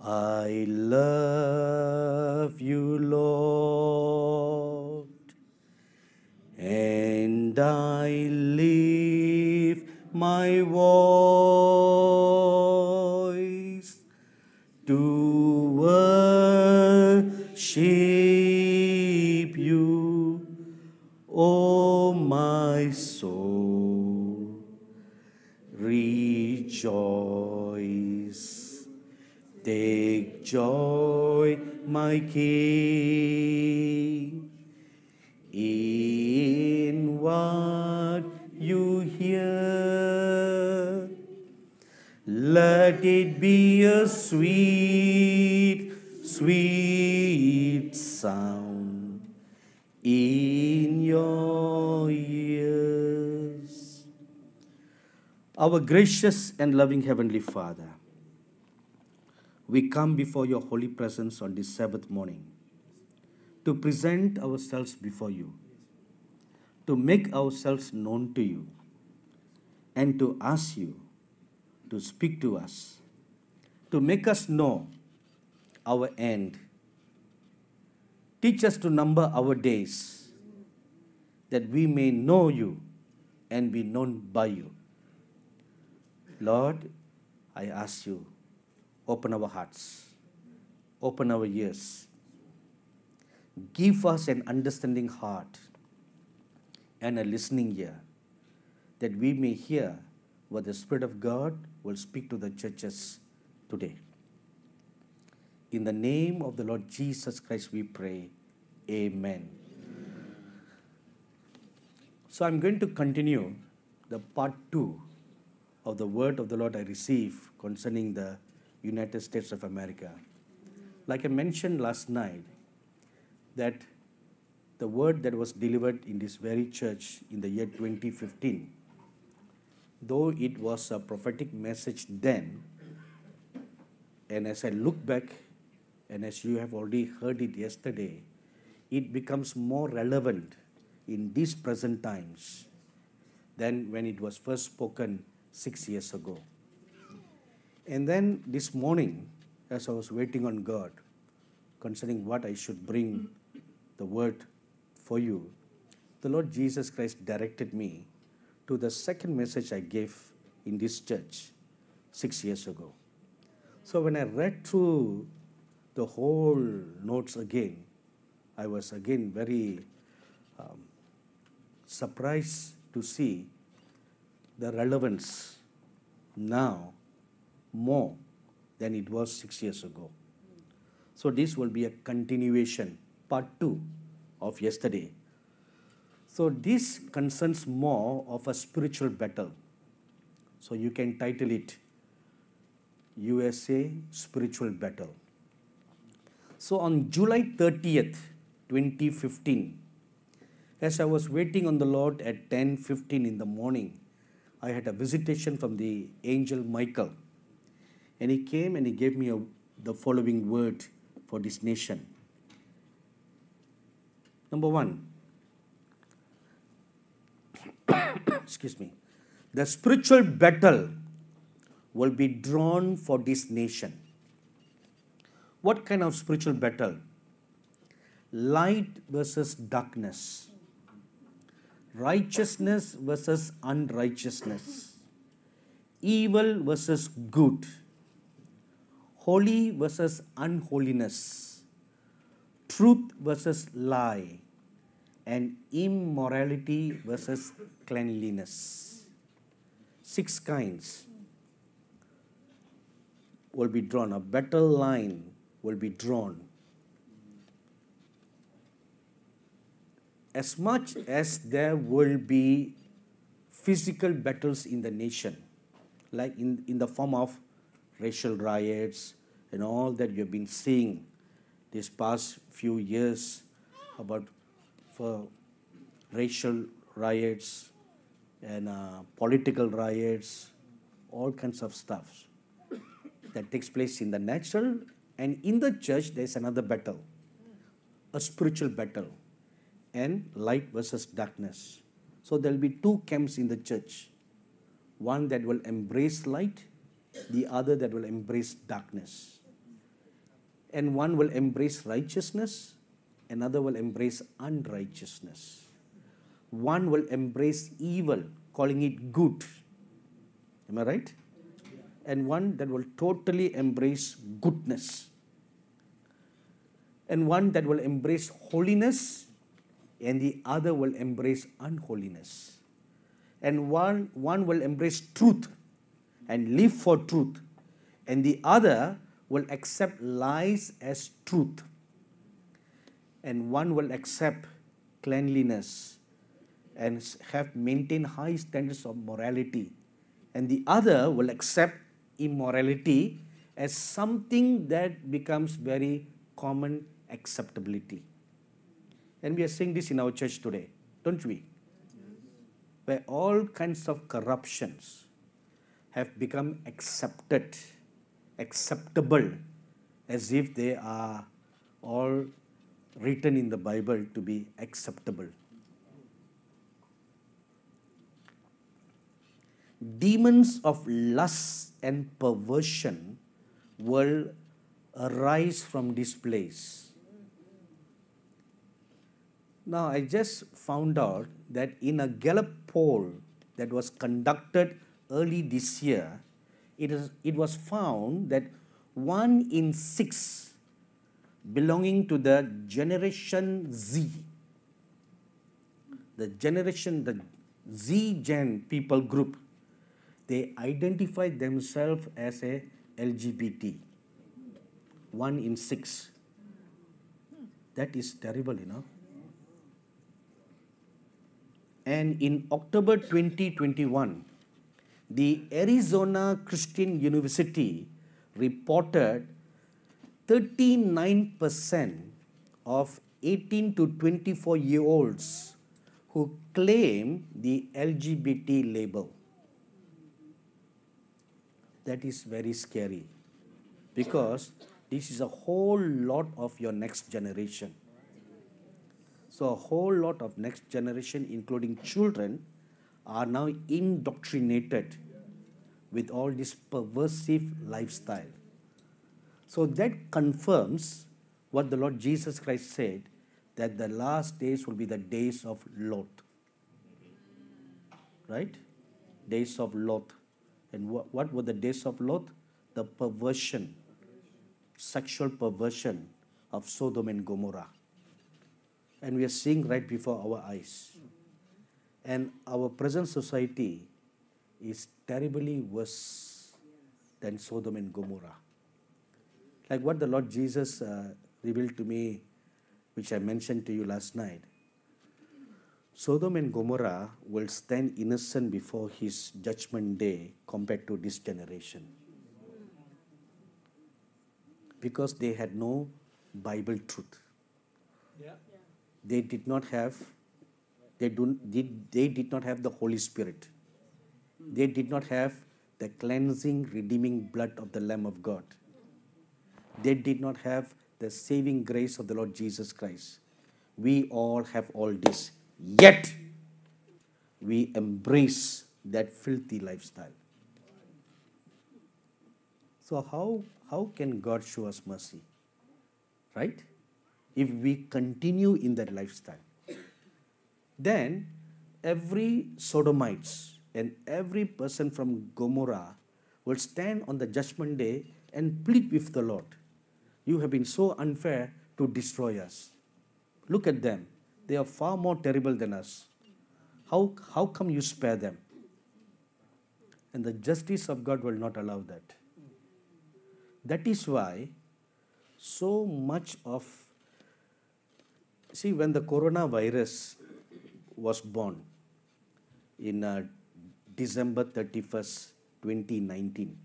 I love you, Lord, and I leave my voice to worship. King. In what you hear, let it be a sweet, sweet sound in your ears. Our gracious and loving Heavenly Father we come before your holy presence on this Sabbath morning to present ourselves before you, to make ourselves known to you, and to ask you to speak to us, to make us know our end. Teach us to number our days that we may know you and be known by you. Lord, I ask you open our hearts, open our ears. Give us an understanding heart and a listening ear that we may hear what the Spirit of God will speak to the churches today. In the name of the Lord Jesus Christ, we pray. Amen. Amen. So I'm going to continue the part two of the word of the Lord I receive concerning the United States of America. Like I mentioned last night, that the word that was delivered in this very church in the year 2015, though it was a prophetic message then, and as I look back, and as you have already heard it yesterday, it becomes more relevant in these present times than when it was first spoken six years ago. And then this morning, as I was waiting on God concerning what I should bring the word for you, the Lord Jesus Christ directed me to the second message I gave in this church six years ago. So when I read through the whole notes again, I was again very um, surprised to see the relevance now more than it was six years ago. So this will be a continuation, part two of yesterday. So this concerns more of a spiritual battle. So you can title it USA Spiritual Battle. So on July 30th, 2015, as I was waiting on the Lord at 10:15 in the morning, I had a visitation from the angel Michael and he came and he gave me a, the following word for this nation. Number one, excuse me, the spiritual battle will be drawn for this nation. What kind of spiritual battle? Light versus darkness, righteousness versus unrighteousness, evil versus good holy versus unholiness, truth versus lie, and immorality versus cleanliness. Six kinds will be drawn, a battle line will be drawn. As much as there will be physical battles in the nation, like in, in the form of racial riots, and all that you have been seeing these past few years about for racial riots and uh, political riots, all kinds of stuff that takes place in the natural and in the church there's another battle, a spiritual battle and light versus darkness. So there'll be two camps in the church, one that will embrace light, the other that will embrace darkness. And one will embrace righteousness, another will embrace unrighteousness. One will embrace evil, calling it good. Am I right? And one that will totally embrace goodness. And one that will embrace holiness, and the other will embrace unholiness. And one, one will embrace truth and live for truth, and the other will accept lies as truth, and one will accept cleanliness and have maintained high standards of morality, and the other will accept immorality as something that becomes very common acceptability. And we are seeing this in our church today, don't we? Where all kinds of corruptions have become accepted acceptable as if they are all written in the Bible to be acceptable. Demons of lust and perversion will arise from this place. Now, I just found out that in a Gallup poll that was conducted early this year, it, is, it was found that one in six belonging to the generation Z, the generation, the Z Gen people group, they identify themselves as a LGBT. One in six. That is terrible, you know. And in October 2021, the Arizona Christian University reported 39% of 18 to 24 year olds who claim the LGBT label. That is very scary because this is a whole lot of your next generation. So, a whole lot of next generation, including children, are now indoctrinated with all this perversive lifestyle. So that confirms what the Lord Jesus Christ said that the last days will be the days of Lot. Right? Days of Lot. And what were the days of Lot? The perversion, sexual perversion of Sodom and Gomorrah. And we are seeing right before our eyes. And our present society is terribly worse than Sodom and Gomorrah. Like what the Lord Jesus uh, revealed to me, which I mentioned to you last night. Sodom and Gomorrah will stand innocent before his judgment day compared to this generation. Because they had no Bible truth. Yeah. They did not have they, do, did, they did not have the Holy Spirit. They did not have the cleansing, redeeming blood of the Lamb of God. They did not have the saving grace of the Lord Jesus Christ. We all have all this. Yet, we embrace that filthy lifestyle. So, how, how can God show us mercy? Right? If we continue in that lifestyle. Then every sodomites and every person from Gomorrah will stand on the judgment day and plead with the Lord. You have been so unfair to destroy us. Look at them. They are far more terrible than us. How, how come you spare them? And the justice of God will not allow that. That is why so much of. See, when the coronavirus was born in uh, December 31st, 2019,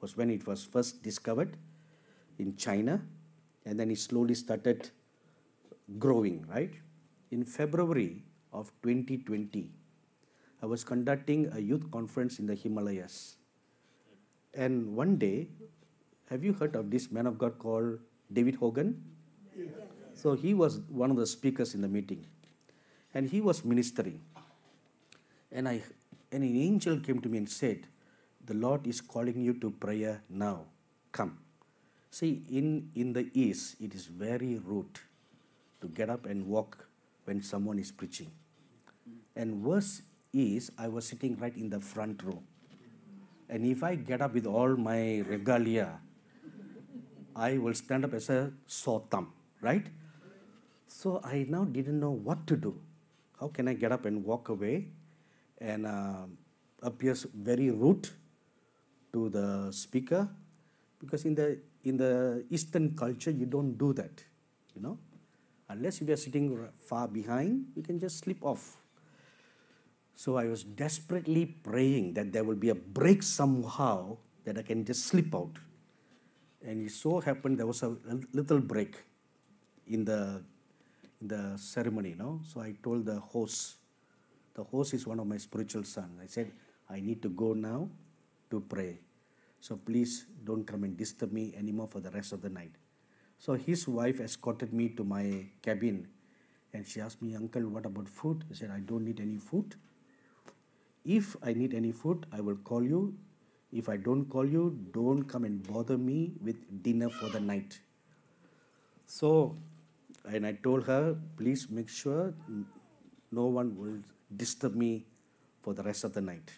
was when it was first discovered in China and then it slowly started growing, right? In February of 2020, I was conducting a youth conference in the Himalayas. And one day, have you heard of this man of God called David Hogan? Yeah. So he was one of the speakers in the meeting and he was ministering. And, I, and an angel came to me and said, The Lord is calling you to prayer now. Come. See, in, in the East, it is very rude to get up and walk when someone is preaching. And worse is, I was sitting right in the front row. And if I get up with all my regalia, I will stand up as a sore thumb, right? So I now didn't know what to do how can I get up and walk away and uh, appears very rude to the speaker because in the in the eastern culture you don't do that you know unless you are sitting far behind you can just slip off so I was desperately praying that there will be a break somehow that I can just slip out. And it so happened there was a little break in the the ceremony, no? So I told the host, the host is one of my spiritual sons. I said, I need to go now to pray. So please don't come and disturb me anymore for the rest of the night. So his wife escorted me to my cabin and she asked me, Uncle, what about food? I said, I don't need any food. If I need any food, I will call you. If I don't call you, don't come and bother me with dinner for the night. So and I told her, please make sure no one will disturb me for the rest of the night.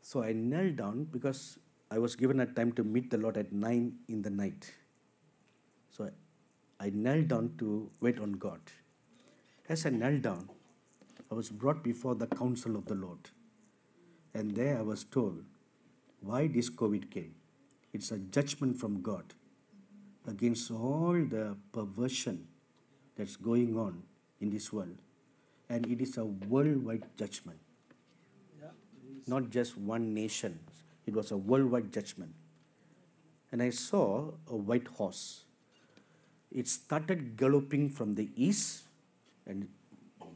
So I knelt down because I was given a time to meet the Lord at 9 in the night. So I, knelt down to wait on God. As I knelt down, I was brought before the council of the Lord. And there I was told why this COVID came. It's a judgment from God against all the perversion that's going on in this world. And it is a worldwide judgment, not just one nation. It was a worldwide judgment. And I saw a white horse. It started galloping from the east and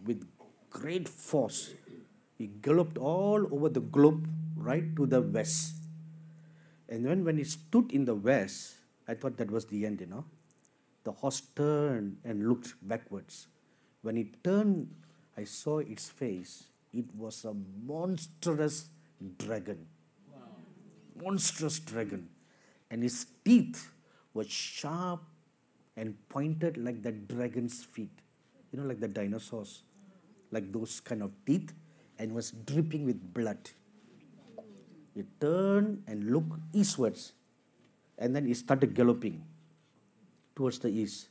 with great force. It galloped all over the globe right to the west. And then when it stood in the west, I thought that was the end, you know. The horse turned and looked backwards. When it turned, I saw its face. It was a monstrous dragon. Wow. Monstrous dragon. And its teeth were sharp and pointed like the dragon's feet. You know, like the dinosaurs. Like those kind of teeth. And was dripping with blood. It turned and looked eastwards and then it started galloping towards the east.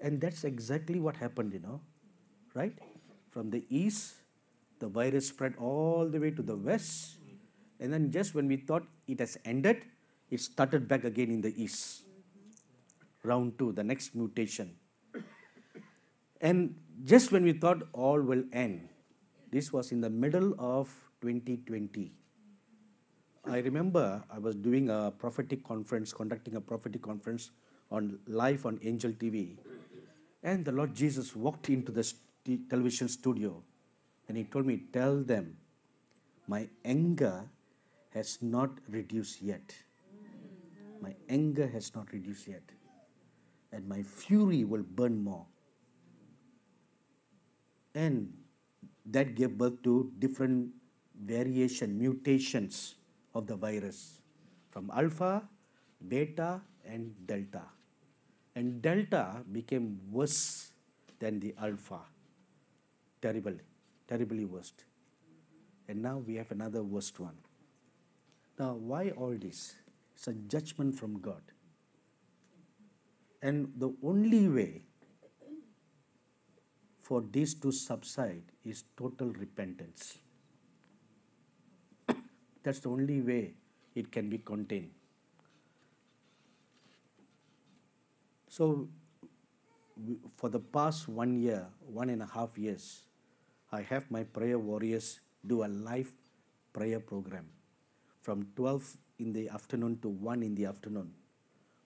And that's exactly what happened, you know, right? From the east, the virus spread all the way to the west, and then just when we thought it has ended, it started back again in the east. Round two, the next mutation. And just when we thought all will end, this was in the middle of 2020. I remember I was doing a prophetic conference, conducting a prophetic conference on live on Angel TV, and the Lord Jesus walked into the st- television studio, and He told me, "Tell them, my anger has not reduced yet. My anger has not reduced yet, and my fury will burn more." And that gave birth to different variation mutations of the virus from alpha, beta, and delta. And delta became worse than the alpha. Terrible, terribly worst. And now we have another worst one. Now, why all this? It's a judgment from God. And the only way for this to subside is total repentance. That's the only way it can be contained. So, for the past one year, one and a half years, I have my prayer warriors do a live prayer program from 12 in the afternoon to 1 in the afternoon.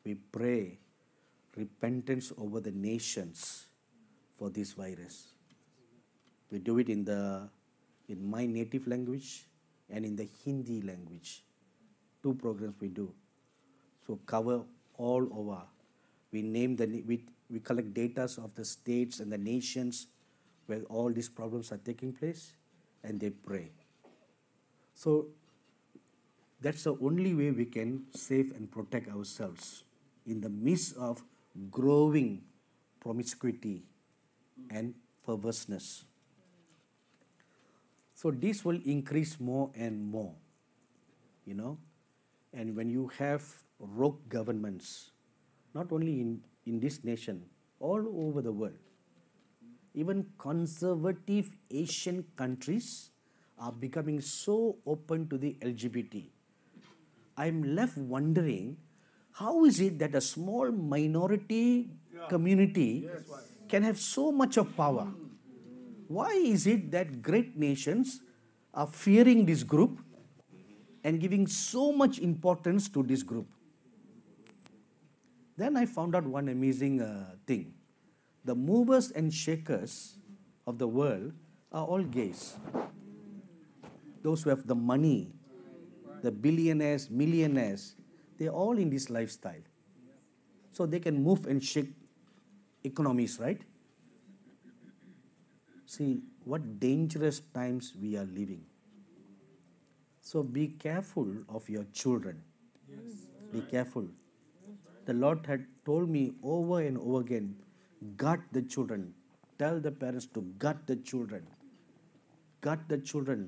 We pray repentance over the nations for this virus. We do it in the in my native language, and in the Hindi language. Two programs we do. So cover all over. We name the we, we collect data of the states and the nations where all these problems are taking place, and they pray. So that's the only way we can save and protect ourselves in the midst of growing promiscuity and perverseness. So this will increase more and more, you know. And when you have rogue governments, not only in, in this nation, all over the world, even conservative Asian countries are becoming so open to the LGBT. I'm left wondering how is it that a small minority yeah. community yes. can have so much of power? Why is it that great nations are fearing this group and giving so much importance to this group? Then I found out one amazing uh, thing. The movers and shakers of the world are all gays. Those who have the money, the billionaires, millionaires, they're all in this lifestyle. So they can move and shake economies, right? See what dangerous times we are living. So be careful of your children. Yes. Be careful. The Lord had told me over and over again guard the children. Tell the parents to guard the children. Guard the children.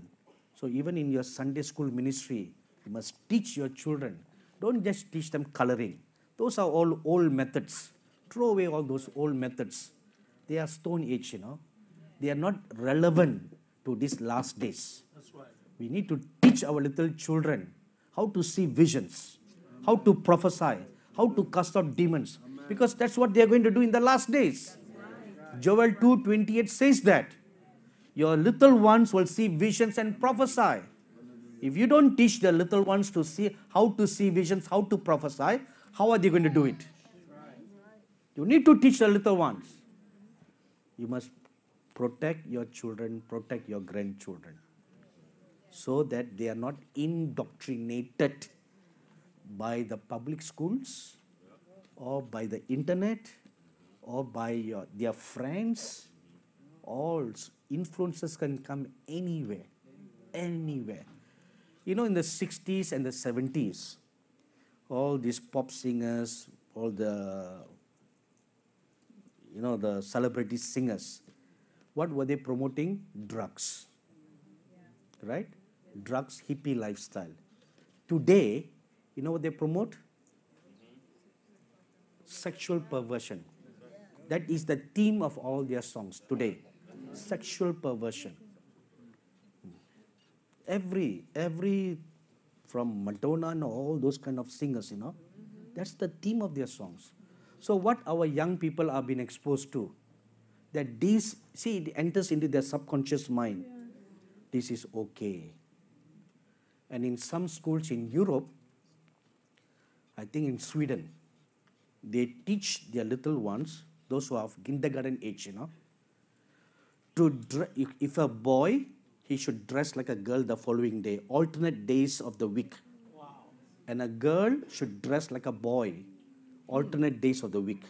So even in your Sunday school ministry, you must teach your children. Don't just teach them coloring. Those are all old methods. Throw away all those old methods. They are stone age, you know they are not relevant to these last days. Right. We need to teach our little children how to see visions, how to prophesy, how to cast out demons, because that's what they are going to do in the last days. Right. Joel 2:28 says that your little ones will see visions and prophesy. If you don't teach the little ones to see how to see visions, how to prophesy, how are they going to do it? You need to teach the little ones. You must protect your children, protect your grandchildren, so that they are not indoctrinated by the public schools or by the internet or by your, their friends. All influences can come anywhere, anywhere. You know, in the 60s and the 70s, all these pop singers, all the, you know, the celebrity singers, what were they promoting? Drugs. Yeah. Right? Yeah. Drugs, hippie lifestyle. Today, you know what they promote? Mm-hmm. Sexual perversion. Yeah. That is the theme of all their songs today. Sexual perversion. Every, every, from Madonna and all those kind of singers, you know, that's the theme of their songs. So, what our young people are being exposed to that this, see, it enters into their subconscious mind. Yeah. This is okay. And in some schools in Europe, I think in Sweden, they teach their little ones, those who are kindergarten age, you know, to if a boy, he should dress like a girl the following day, alternate days of the week. Wow. And a girl should dress like a boy, alternate days of the week.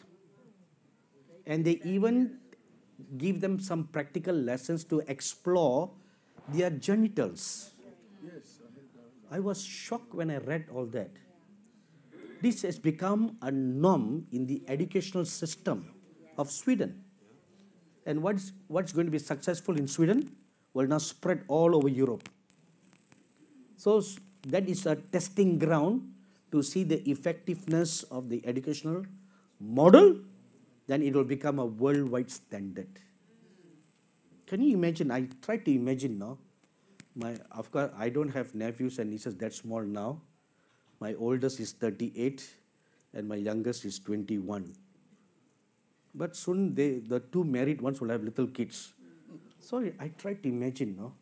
And they even give them some practical lessons to explore their genitals. Yes, I was shocked when I read all that. This has become a norm in the educational system of Sweden. And what's, what's going to be successful in Sweden will now spread all over Europe. So that is a testing ground to see the effectiveness of the educational model then it will become a worldwide standard. Can you imagine? I try to imagine now. My, of course, I don't have nephews and nieces that small now. My oldest is 38 and my youngest is 21. But soon they, the two married ones will have little kids. So I try to imagine No,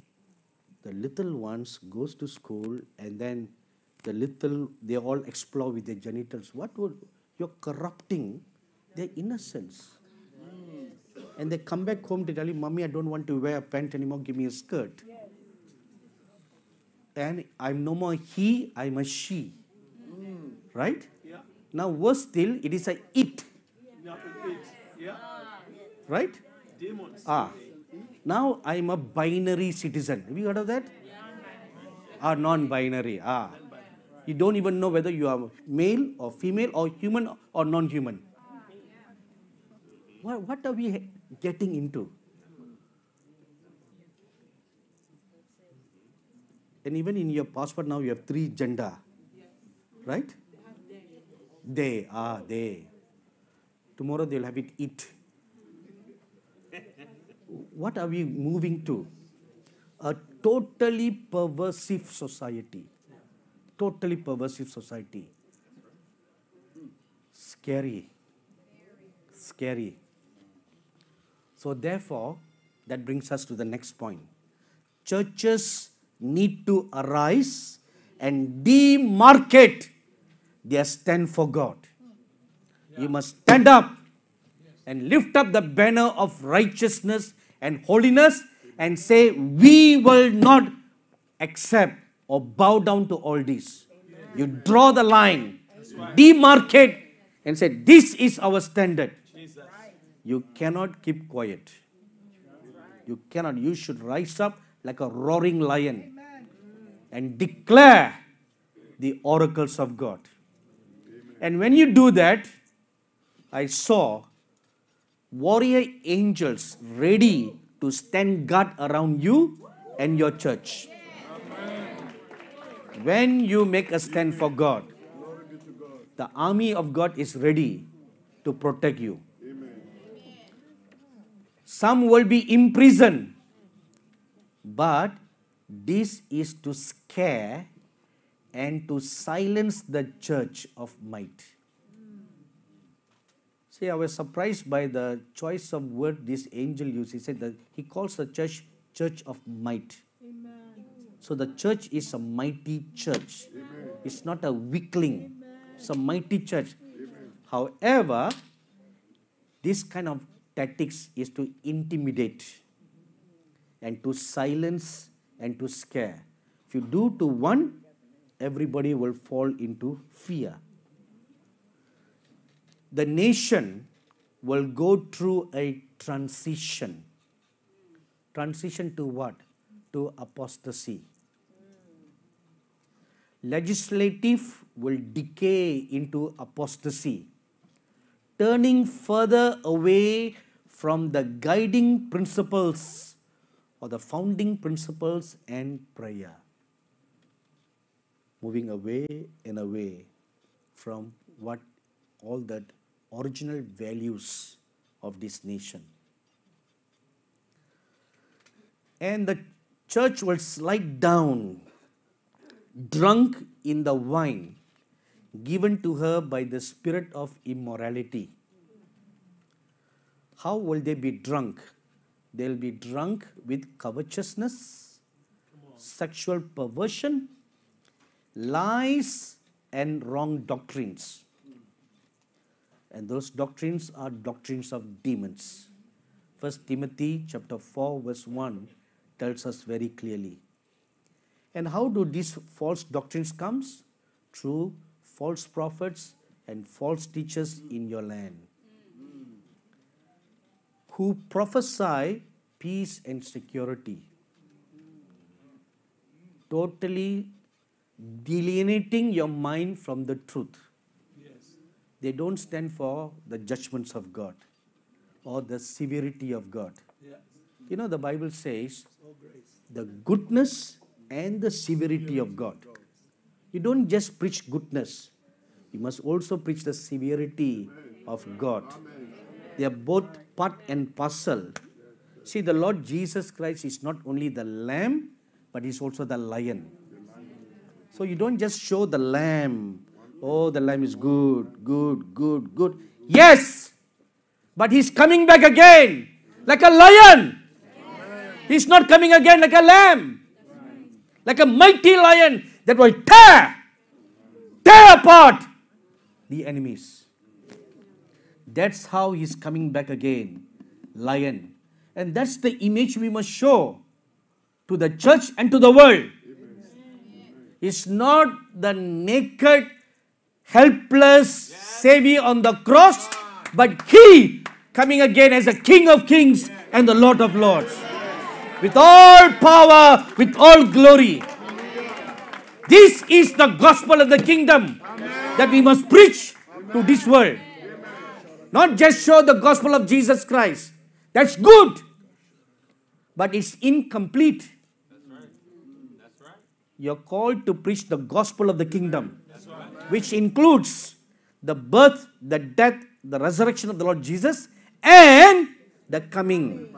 The little ones goes to school and then the little, they all explore with their genitals. What would, you're corrupting their innocence. And they come back home to tell you, Mommy, I don't want to wear a pant anymore, give me a skirt. Yes. And I'm no more he, I'm a she. Mm. Right? Yeah. Now, worse still, it is a it. Yeah. Yeah. Right? Demons. Ah. Now I'm a binary citizen. Have you heard of that? Yeah. Ah, non binary. Ah. You don't even know whether you are male or female or human or non human. What, what are we getting into? And even in your passport now, you have three gender, right? They, ah, they. Tomorrow they'll have it it. What are we moving to? A totally perversive society. Totally perversive society. Scary. Scary. So therefore, that brings us to the next point. Churches need to arise and demarcate their stand for God. You must stand up and lift up the banner of righteousness and holiness and say, We will not accept or bow down to all this. You draw the line, demarcate, and say, This is our standard. You cannot keep quiet. You cannot. You should rise up like a roaring lion and declare the oracles of God. And when you do that, I saw warrior angels ready to stand guard around you and your church. When you make a stand for God, the army of God is ready to protect you some will be imprisoned. But this is to scare and to silence the church of might. See, I was surprised by the choice of word this angel used. He said that he calls the church church of might. Amen. So the church is a mighty church. Amen. It's not a weakling. Amen. It's a mighty church. However, this kind of tactics is to intimidate and to silence and to scare. If you do to one, everybody will fall into fear. The nation will go through a transition. Transition to what? To apostasy. Legislative will decay into apostasy turning further away from the guiding principles or the founding principles and prayer. Moving away and away from what all that original values of this nation. And the church will slide down, drunk in the wine given to her by the spirit of immorality. How will they be drunk? They'll be drunk with covetousness, sexual perversion, lies, and wrong doctrines. And those doctrines are doctrines of demons. 1 Timothy chapter 4 verse 1 tells us very clearly. And how do these false doctrines comes? Through false prophets and false teachers in your land who prophesy peace and security, totally delineating your mind from the truth. Yes. They don't stand for the judgments of God or the severity of God. Yes. You know, the Bible says the goodness and the severity of God. You don't just preach goodness, we must also preach the severity of God. They are both part and parcel. See, the Lord Jesus Christ is not only the lamb, but he's also the lion. So you don't just show the lamb. Oh, the lamb is good, good, good, good. Yes, but he's coming back again like a lion. He's not coming again like a lamb, like a mighty lion that will tear, tear apart the enemies. That's how he's coming back again, lion. And that's the image we must show to the church and to the world. It's not the naked, helpless yes. Savior on the cross, but He coming again as a King of Kings and the Lord of Lords. With all power, with all glory. This is the gospel of the kingdom. Amen that we must preach to this world. Not just show the gospel of Jesus Christ. That's good, but it's incomplete. You're called to preach the gospel of the kingdom, which includes the birth, the death, the resurrection of the Lord Jesus, and the coming.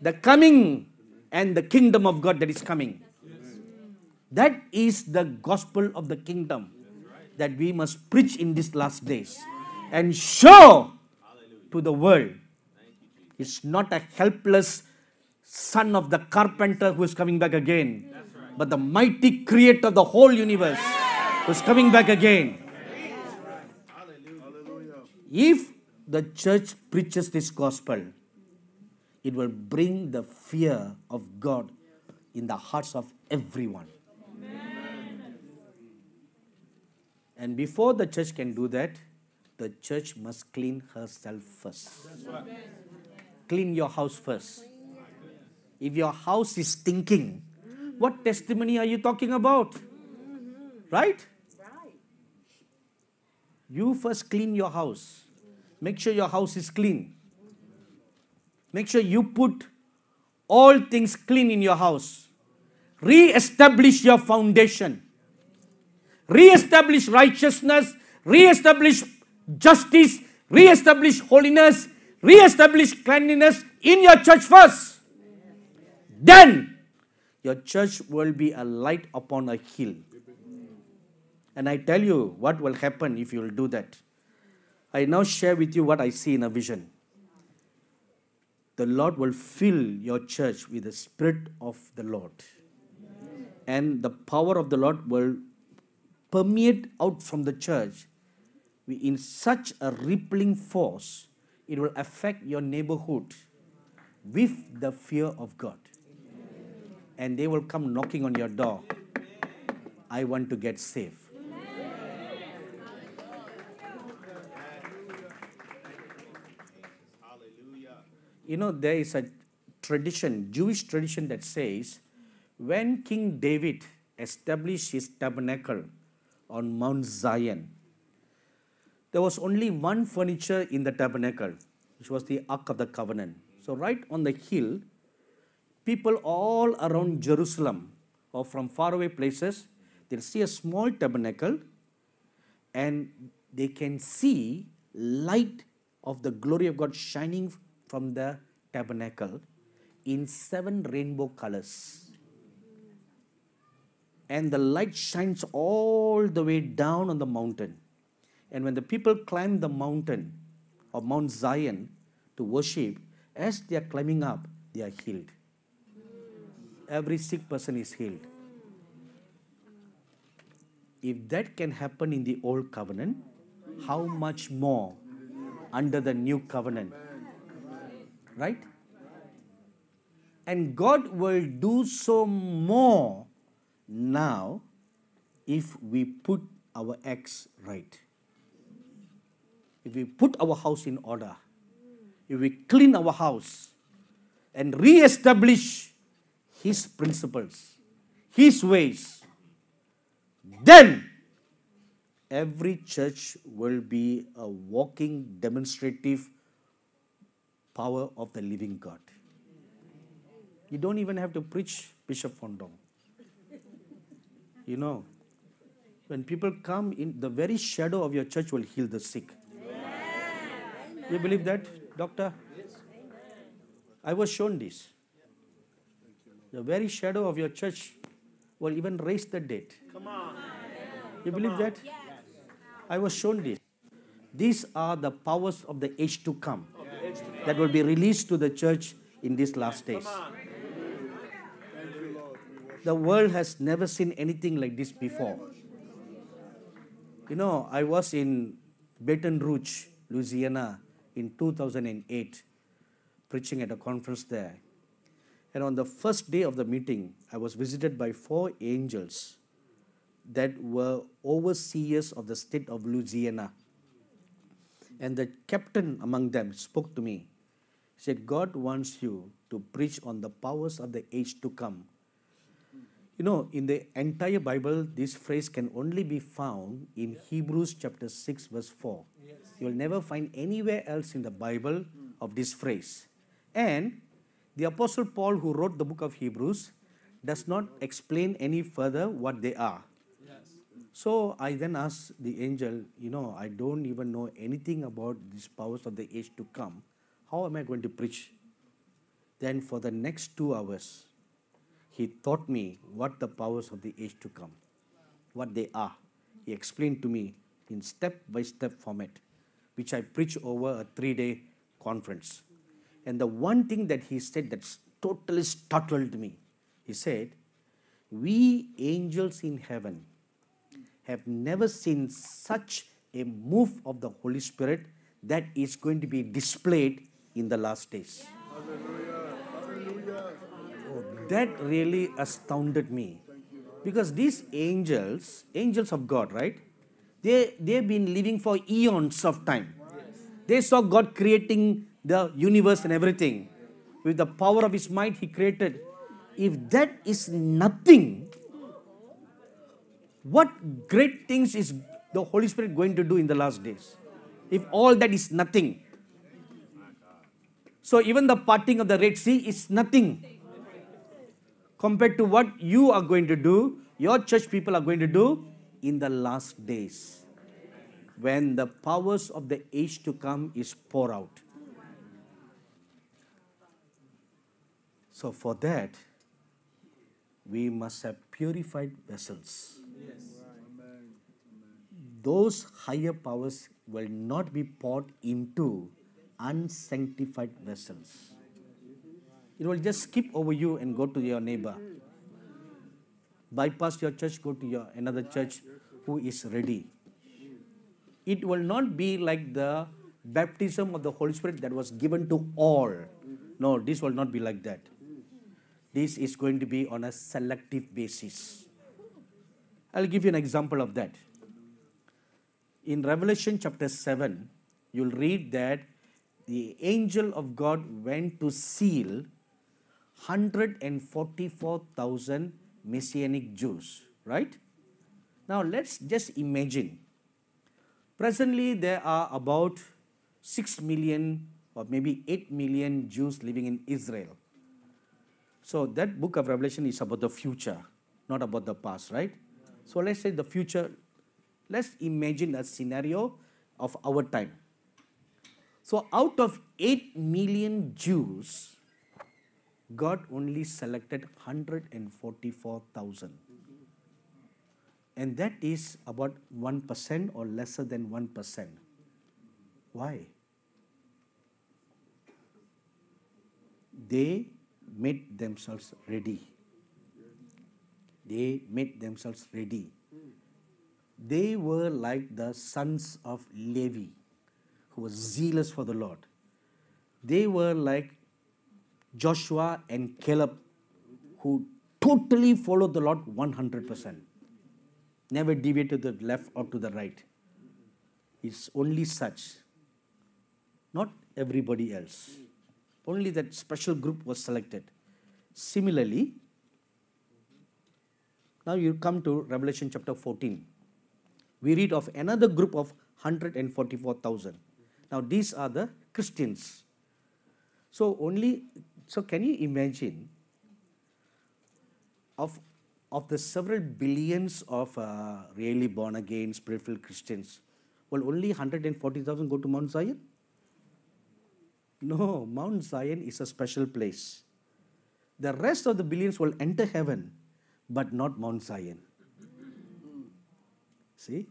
The coming and the kingdom of God that is coming. That is the gospel of the kingdom that we must preach in these last days and show to the world. It's not a helpless son of the carpenter who is coming back again, but the mighty creator of the whole universe who is coming back again. If the church preaches this gospel, it will bring the fear of God in the hearts of everyone. And before the church can do that, the church must clean herself first. Clean your house first. If your house is stinking, what testimony are you talking about? Right? You first clean your house. Make sure your house is clean. Make sure you put all things clean in your house. Re establish your foundation re-establish righteousness, re-establish justice, re-establish holiness, re-establish cleanliness in your church first. Then your church will be a light upon a hill. And I tell you what will happen if you will do that. I now share with you what I see in a vision. The Lord will fill your church with the Spirit of the Lord. And the power of the Lord will permeate out from the church in such a rippling force, it will affect your neighborhood with the fear of God. And they will come knocking on your door. I want to get saved. You know, there is a tradition, Jewish tradition, that says when King David established his tabernacle, on Mount Zion. There was only one furniture in the tabernacle, which was the Ark of the Covenant. So, right on the hill, people all around Jerusalem or from faraway places, they'll see a small tabernacle and they can see light of the glory of God shining from the tabernacle in seven rainbow colors and the light shines all the way down on the mountain. And when the people climb the mountain of Mount Zion to worship, as they are climbing up, they are healed. Every sick person is healed. If that can happen in the old covenant, how much more under the new covenant? Right? And God will do so more now, if we put our acts right, if we put our house in order, if we clean our house and re-establish His principles, His ways, then every church will be a walking demonstrative power of the living God. You don't even have to preach Bishop Fondong. You know, when people come in, the very shadow of your church will heal the sick. Amen. You believe that, doctor? Yes. I was shown this. The very shadow of your church will even raise the dead. Come on. You believe that? Yes. I was shown this. These are the powers of the age to come that will be released to the church in these last days. The world has never seen anything like this before. You know, I was in Baton Rouge, Louisiana in 2008, preaching at a conference there. And on the first day of the meeting, I was visited by four angels that were overseers of the state of Louisiana. And the captain among them spoke to me. He said, God wants you to preach on the powers of the age to come you know, in the entire Bible, this phrase can only be found in yeah. Hebrews chapter 6, verse 4. Yes. You will never find anywhere else in the Bible hmm. of this phrase. And the Apostle Paul, who wrote the book of Hebrews, does not explain any further what they are. So I then asked the angel, you know, I don't even know anything about these powers of the age to come. How am I going to preach? Then for the next two hours, he taught me what the powers of the age to come, what they are. He explained to me in step by step format, which I preach over a three day conference. And the one thing that he said that totally startled me, he said, We angels in heaven have never seen such a move of the Holy Spirit that is going to be displayed in the last days. Yeah. That really astounded me. Because these angels, angels of God, right? They, they've been living for eons of time. They saw God creating the universe and everything. With the power of His might, He created. If that is nothing, what great things is the Holy Spirit going to do in the last days? If all that is nothing. So even the parting of the Red Sea is nothing compared to what you are going to do, your church people are going to do in the last days. When the powers of the age to come is poured out. So, for that, we must have purified vessels. Yes. Those higher powers will not be poured into unsanctified vessels. It will just skip over you and go to your neighbor. Bypass your church, go to your another church who is ready. It will not be like the baptism of the Holy Spirit that was given to all. No, this will not be like that. This is going to be on a selective basis. I'll give you an example of that. In Revelation chapter 7, you'll read that the angel of God went to seal 144,000 Messianic Jews, right? Now let's just imagine. Presently, there are about 6 million or maybe 8 million Jews living in Israel. So that book of Revelation is about the future, not about the past, right? So let's say the future, let's imagine a scenario of our time. So out of 8 million Jews, God only selected 144,000. And that is about 1% or lesser than 1%. Why? They made themselves ready. They made themselves ready. They were like the sons of Levi, who were zealous for the Lord. They were like Joshua and Caleb, who totally followed the Lord 100%, never deviated to the left or to the right. It's only such, not everybody else. Only that special group was selected. Similarly, now you come to Revelation chapter 14. We read of another group of 144,000. Now, these are the Christians. So, only so can you imagine of, of the several billions of uh, really born again spiritual Christians, well, only 140,000 go to Mount Zion? No, Mount Zion is a special place. The rest of the billions will enter heaven, but not Mount Zion. See?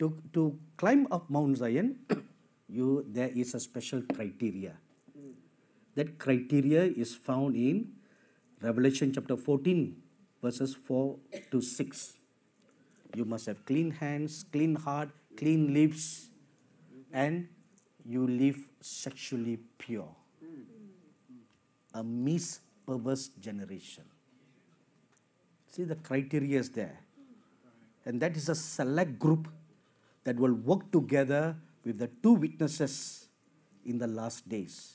To, to climb up Mount Zion, you, there is a special criteria that criteria is found in Revelation chapter 14, verses 4 to 6. You must have clean hands, clean heart, clean lips, and you live sexually pure. A mis perverse generation. See, the criteria is there. And that is a select group that will work together with the two witnesses in the last days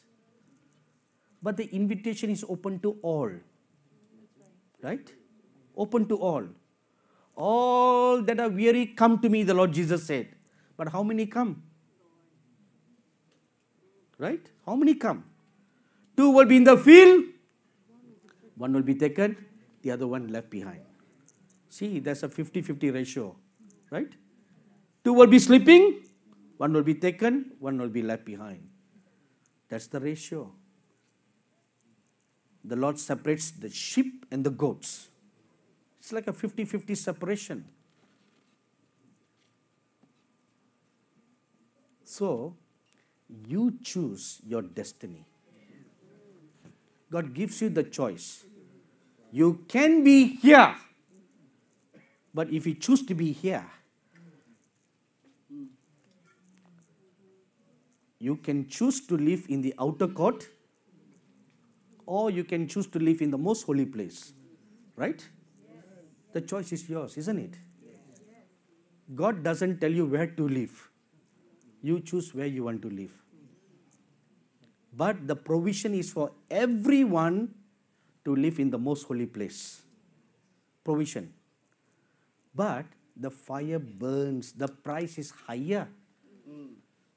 but the invitation is open to all. Right? Open to all. All that are weary, come to me, the Lord Jesus said. But how many come? Right? How many come? Two will be in the field, one will be taken, the other one left behind. See, there's a 50 50 ratio, right? Two will be sleeping, one will be taken, one will be left behind. That's the ratio the Lord separates the sheep and the goats. It's like a 50 50 separation. So, you choose your destiny. God gives you the choice. You can be here, but if you choose to be here, you can choose to live in the outer court or you can choose to live in the most holy place. Right? The choice is yours, isn't it? God doesn't tell you where to live. You choose where you want to live. But the provision is for everyone to live in the most holy place. Provision. But the fire burns, the price is higher.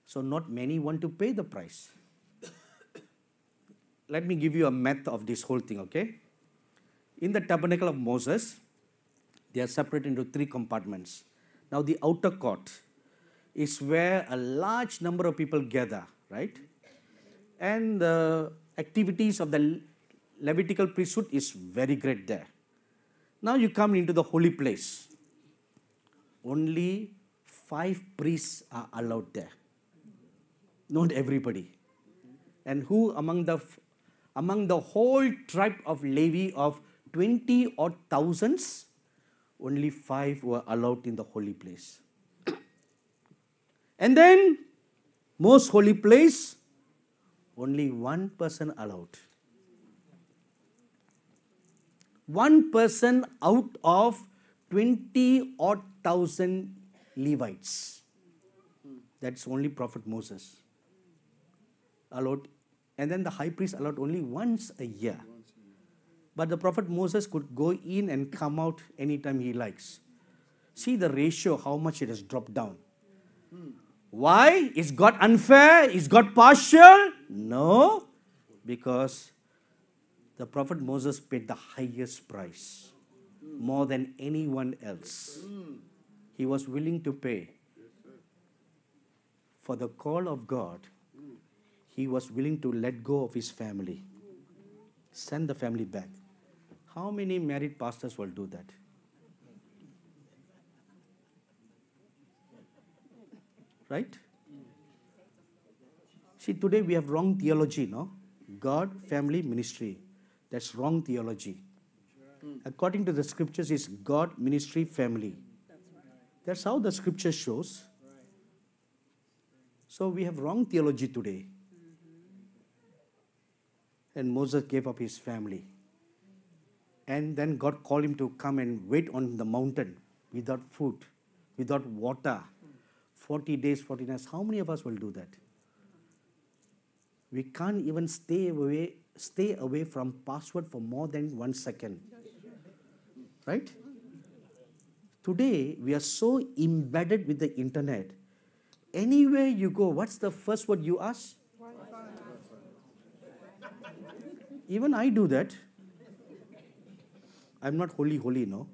So, not many want to pay the price let me give you a math of this whole thing, okay? In the tabernacle of Moses, they are separated into three compartments. Now, the outer court is where a large number of people gather, right? And the activities of the Levitical priesthood is very great there. Now you come into the holy place. Only five priests are allowed there, not everybody. And who among the among the whole tribe of Levi of 20 or thousands, only five were allowed in the holy place. and then, most holy place, only one person allowed. One person out of 20 or thousand Levites. That's only Prophet Moses allowed and then the high priest allowed only once a year. But the prophet Moses could go in and come out anytime he likes. See the ratio, how much it has dropped down. Why? Is God unfair? Is God partial? No, because the prophet Moses paid the highest price, more than anyone else. He was willing to pay for the call of God he was willing to let go of his family, send the family back. How many married pastors will do that? Right? See, today we have wrong theology, no? God, family, ministry. That's wrong theology. According to the scriptures, it's God, ministry, family. That's how the scripture shows. So we have wrong theology today and Moses gave up his family. And then God called him to come and wait on the mountain without food, without water. 40 days, 40 nights. How many of us will do that? We can't even stay away, stay away from password for more than one second. Right? Today, we are so embedded with the internet. Anywhere you go, what's the first word you ask? Even I do that. I'm not holy, holy, no.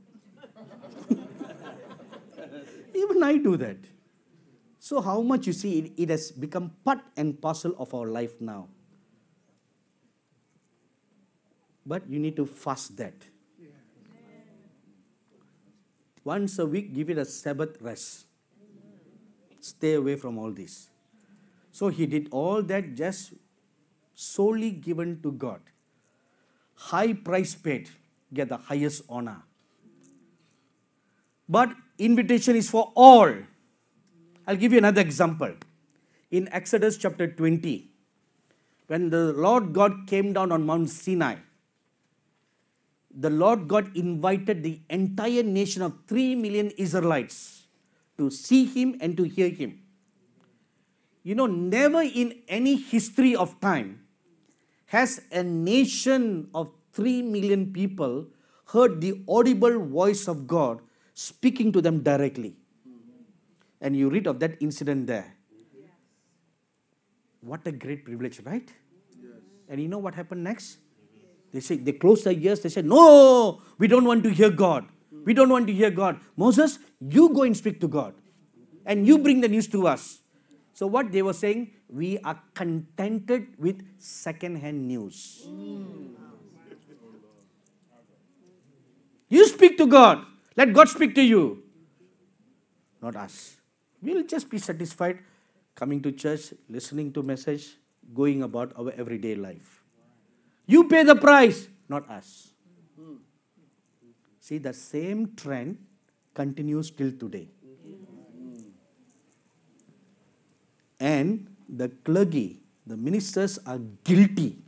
Even I do that. So, how much you see, it, it has become part and parcel of our life now. But you need to fast that. Once a week, give it a Sabbath rest. Stay away from all this. So he did all that just solely given to God high price paid get the highest honor. But invitation is for all. I'll give you another example. In Exodus chapter 20, when the Lord God came down on Mount Sinai, the Lord God invited the entire nation of 3 million Israelites to see him and to hear him. You know, never in any history of time has a nation of 3 million people heard the audible voice of God speaking to them directly? And you read of that incident there. What a great privilege, right? And you know what happened next? They say they closed their ears. They said, "No, we don't want to hear God. We don't want to hear God. Moses, you go and speak to God, and you bring the news to us." So what they were saying, we are contented with second-hand news. You speak to God. Let God speak to you. Not us. We'll just be satisfied coming to church, listening to message, going about our everyday life. You pay the price, not us. See, the same trend continues till today. And the clergy, the ministers are guilty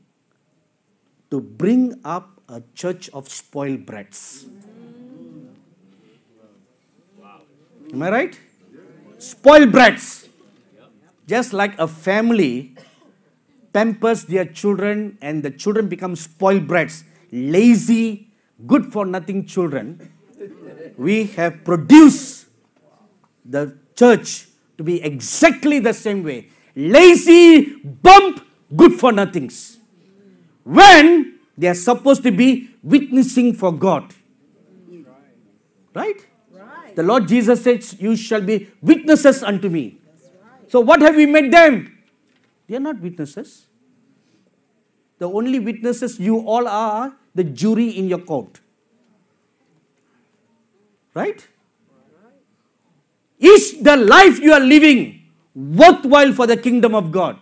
to bring up a church of spoiled brats. Am I right? Spoiled brats. Just like a family pampers their children and the children become spoiled brats, lazy, good for nothing children, we have produced the church to be exactly the same way lazy, bump, good for nothings. When they are supposed to be witnessing for God. Right? right? The Lord Jesus says, You shall be witnesses unto me. Right. So, what have we made them? They are not witnesses. The only witnesses you all are the jury in your court. Right? Is the life you are living worthwhile for the kingdom of God.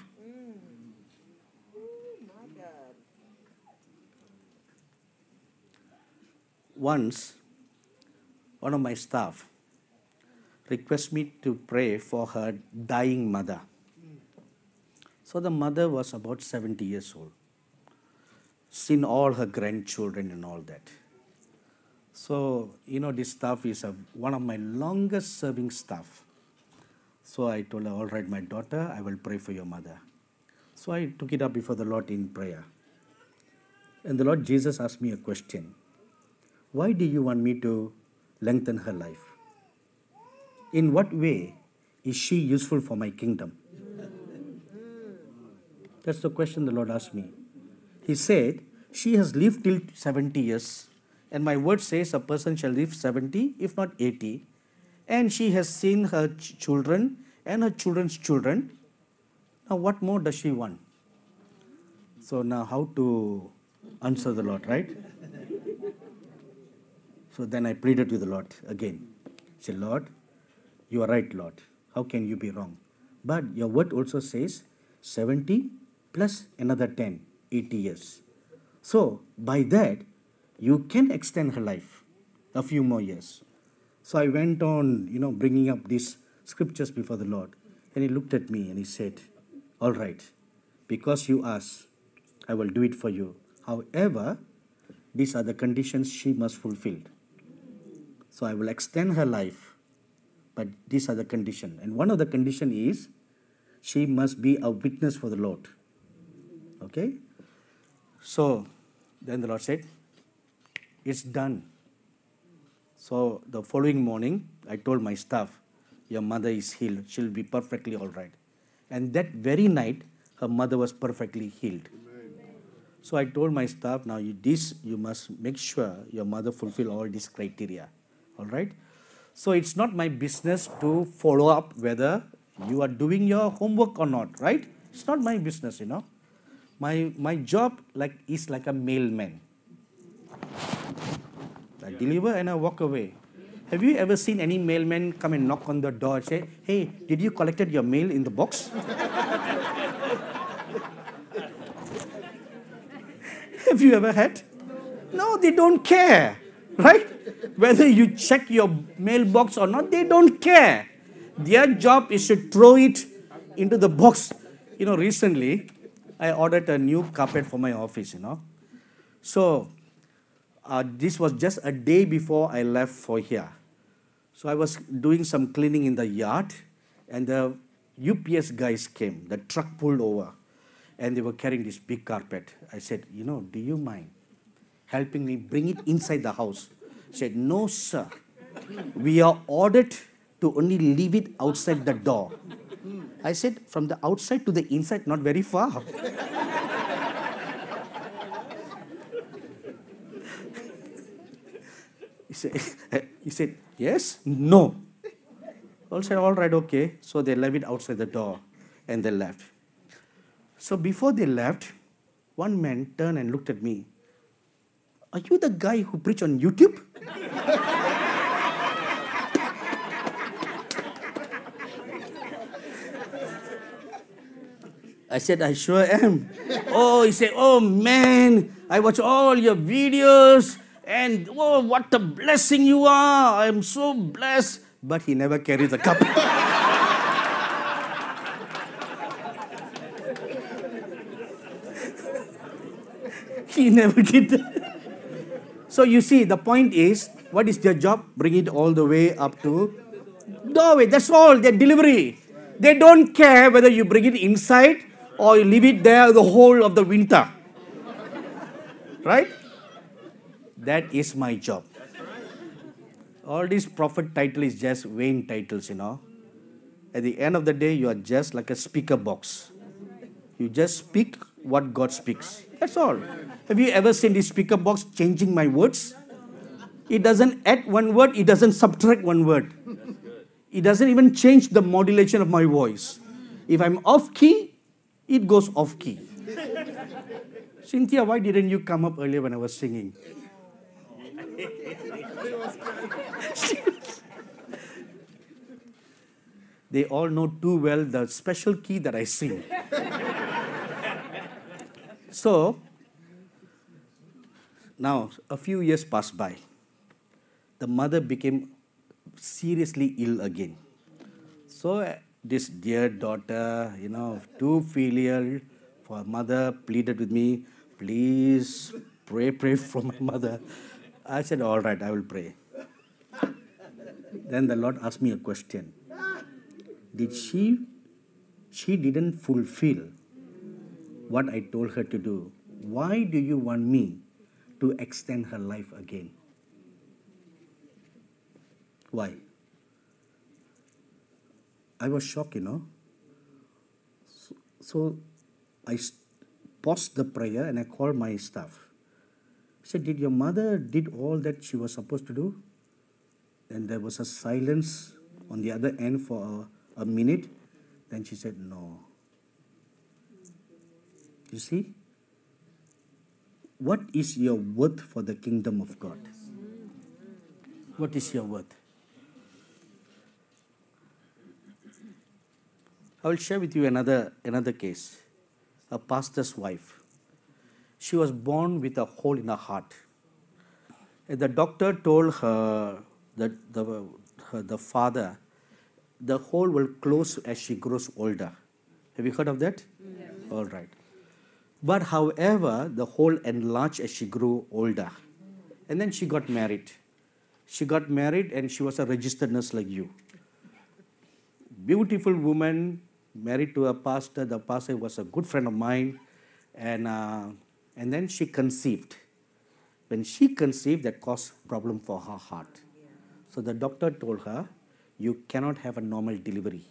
Once, one of my staff requested me to pray for her dying mother. So the mother was about 70 years old, seen all her grandchildren and all that. So, you know, this staff is a, one of my longest serving staff. So I told her, All right, my daughter, I will pray for your mother. So I took it up before the Lord in prayer. And the Lord Jesus asked me a question Why do you want me to lengthen her life? In what way is she useful for my kingdom? That's the question the Lord asked me. He said, She has lived till 70 years, and my word says a person shall live 70, if not 80 and she has seen her ch children and her children's children. Now, what more does she want? So, now how to answer the Lord, right? So then I pleaded with the Lord again. I said, Lord, you are right, Lord. How can you be wrong? But your word also says 70 plus another 10, 80 years. So by that, you can extend her life a few more years. So I went on, you know, bringing up these scriptures before the Lord. And he looked at me and he said, All right, because you ask, I will do it for you. However, these are the conditions she must fulfill. So I will extend her life, but these are the condition. And one of the condition is she must be a witness for the Lord. Okay? So then the Lord said, It's done. So the following morning, I told my staff, your mother is healed. She'll be perfectly all right. And that very night, her mother was perfectly healed. So I told my staff, now you, this, you must make sure your mother fulfill all these criteria. All right? So it's not my business to follow up whether you are doing your homework or not, right? It's not my business, you know. My, my job like, is like a mailman. I deliver and I walk away. Have you ever seen any mailman come and knock on the door and say, hey, did you collected your mail in the box? Have you ever had? No, they don't care, right? Whether you check your mailbox or not, they don't care. Their job is to throw it into the box. You know, recently I ordered a new carpet for my office, you know. So uh, this was just a day before I left for here. So I was doing some cleaning in the yard and the UPS guys came. The truck pulled over and they were carrying this big carpet. I said, you know, do you mind helping me bring it inside the house? He said, no, sir. We are ordered to only leave it outside the door. I said, from the outside to the inside, not very far. He said, he said Yes? No. All said, All right, okay. So they left it outside the door and they left. So before they left, one man turned and looked at me. Are you the guy who preach on YouTube? I said, I sure am. oh, he said, Oh man, I watch all your videos and oh, what a blessing you are. I am so blessed. But he never carries a cup. he never did So you see, the point is, what is their job? Bring it all the way up to doorway. That's all, their delivery. They don't care whether you bring it inside or you leave it there the whole of the winter. Right? That is my job. All these prophet title is just vain titles, you know. At the end of the day, you are just like a speaker box. You just speak what God speaks. That's all. Have you ever seen the speaker box changing my words? It doesn't add one word, it doesn't subtract one word. It doesn't even change the modulation of my voice. If I'm off key, it goes off key. Cynthia, why didn't you come up earlier when I was singing? they all know too well the special key that I sing. so, now a few years passed by. The mother became seriously ill again. So, this dear daughter, you know, too filial for mother, pleaded with me, please pray, pray for my mother. I said, All right, I will pray. then the Lord asked me a question Did she? She didn't fulfill what I told her to do. Why do you want me to extend her life again? Why? I was shocked, you know. So, so I paused the prayer and I called my staff said, Did your mother did all that she was supposed to do? Then there was a silence on the other end for a, a minute. Then she said, No. You see? What is your worth for the kingdom of God? What is your worth? I will share with you another another case. A pastor's wife. She was born with a hole in her heart. The doctor told her that the, the father, the hole will close as she grows older. Have you heard of that? Yes. All right. But however, the hole enlarged as she grew older. And then she got married. She got married and she was a registered nurse like you. Beautiful woman, married to a pastor. The pastor was a good friend of mine. And uh, and then she conceived. When she conceived, that caused problem for her heart. So the doctor told her, you cannot have a normal delivery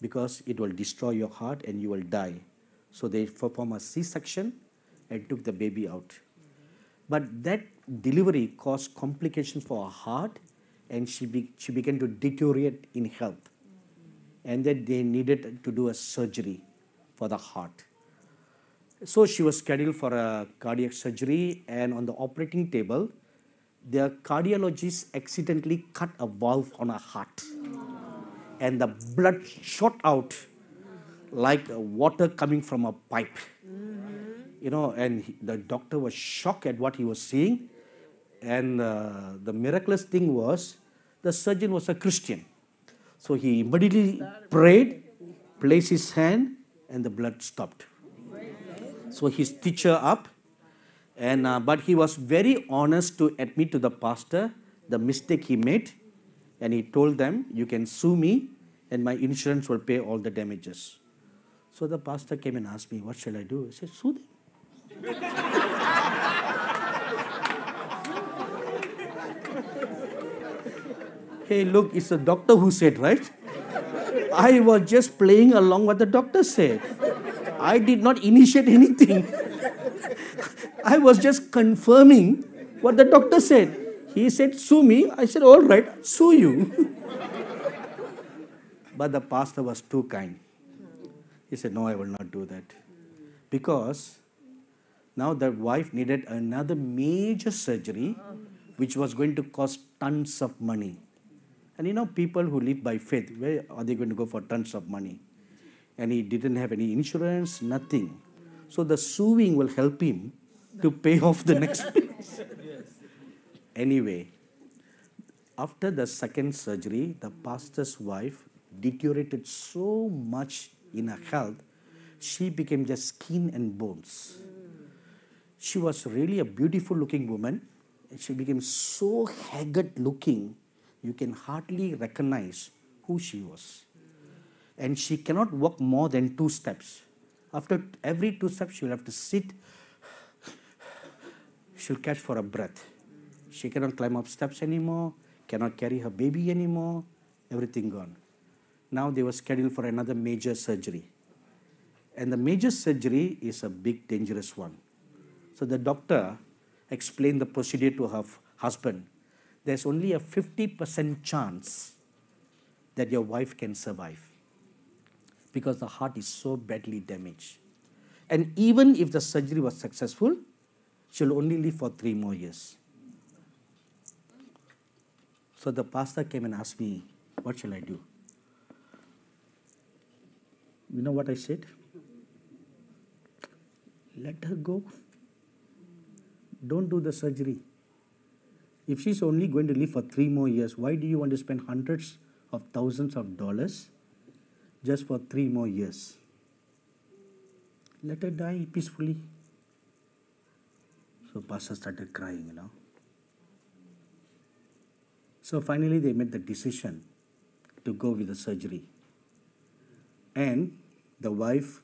because it will destroy your heart and you will die. So they performed a C-section and took the baby out. But that delivery caused complications for her heart and she, be, she began to deteriorate in health. And then they needed to do a surgery for the heart. So she was scheduled for a cardiac surgery and on the operating table, the cardiologist accidentally cut a valve on her heart. And the blood shot out like water coming from a pipe. You know, and the doctor was shocked at what he was seeing. And uh, the miraculous thing was the surgeon was a Christian. So he immediately prayed, placed his hand, and the blood stopped. So his teacher up. And, uh, but he was very honest to admit to the pastor the mistake he made. And he told them, you can sue me and my insurance will pay all the damages. So the pastor came and asked me, what shall I do? I said, sue them. hey, look, it's the doctor who said, right? I was just playing along what the doctor said. I did not initiate anything. I was just confirming what the doctor said. He said, Sue me. I said, All right, sue you. but the pastor was too kind. He said, No, I will not do that. Because now the wife needed another major surgery, which was going to cost tons of money. And you know, people who live by faith, where are they going to go for tons of money? and he didn't have any insurance, nothing. So the suing will help him to pay off the next anyway, after the second surgery, the pastor's wife deteriorated so much in her health, she became just skin and bones. She was really a beautiful looking woman. She became so haggard looking, you can hardly recognize who she was and she cannot walk more than two steps. After every two steps, she will have to sit. She'll catch for a breath. She cannot climb up steps anymore, cannot carry her baby anymore, everything gone. Now they were scheduled for another major surgery. And the major surgery is a big, dangerous one. So the doctor explained the procedure to her husband. There's only a 50% chance that your wife can survive because the heart is so badly damaged. And even if the surgery was successful, she'll only live for three more years. So the pastor came and asked me, What shall I do? You know what I said? Let her go. Don't do the surgery. If she's only going to live for three more years, why do you want to spend hundreds of thousands of dollars just for three more years. Let her die peacefully. So Pastor started crying, you know. So finally they made the decision to go with the surgery. And the wife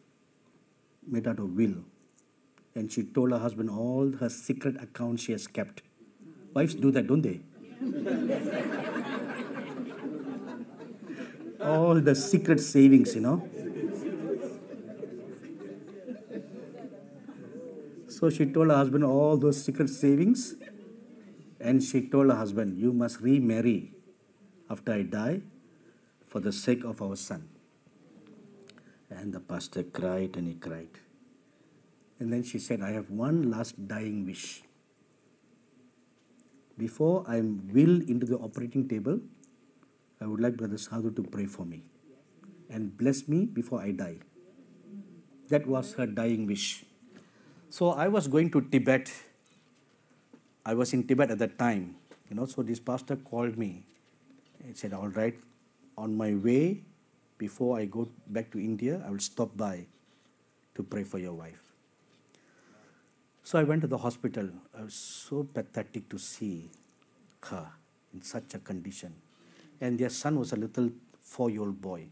made out a will and she told her husband all her secret accounts she has kept. Wives do that, don't they? all the secret savings, you know. So she told her husband all those secret savings, and she told her husband, You must remarry after I die for the sake of our son. And the pastor cried and he cried. And then she said, I have one last dying wish. Before I am wheeled into the operating table, I would like Brother Sadhu to pray for me and bless me before I die. That was her dying wish. So I was going to Tibet. I was in Tibet at that time, you know. So this pastor called me and said, All right, on my way, before I go back to India, I will stop by to pray for your wife. So I went to the hospital. I was so pathetic to see her in such a condition and their son was a little four year old boy,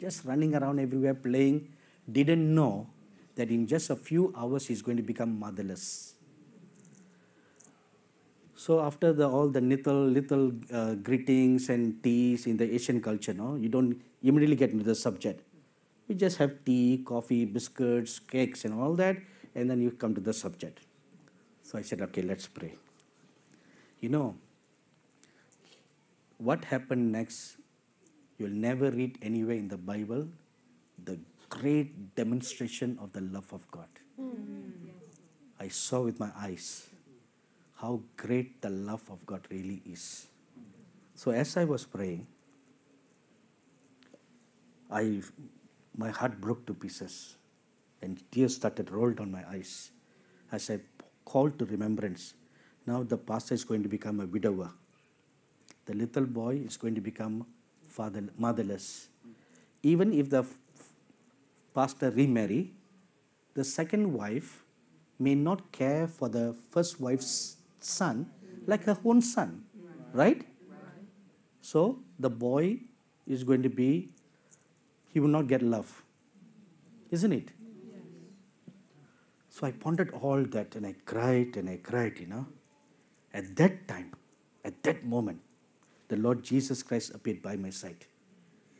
just running around everywhere playing, didn't know that in just a few hours he's going to become motherless. So after the, all the little little uh, greetings and teas in the Asian culture, no, you don't immediately get into the subject. You just have tea, coffee, biscuits, cakes, and all that, and then you come to the subject. So I said, okay, let's pray. You know, what happened next, you'll never read anywhere in the Bible the great demonstration of the love of God. Mm. I saw with my eyes how great the love of God really is. So as I was praying, I my heart broke to pieces and tears started rolled down my eyes as I called to remembrance. Now the pastor is going to become a widower the little boy is going to become father, motherless. Even if the pastor remarry, the second wife may not care for the first wife's son like her own son, right? So the boy is going to be, he will not get love, isn't it? So I pondered all that and I cried and I cried, you know. At that time, at that moment, the Lord Jesus Christ appeared by my side.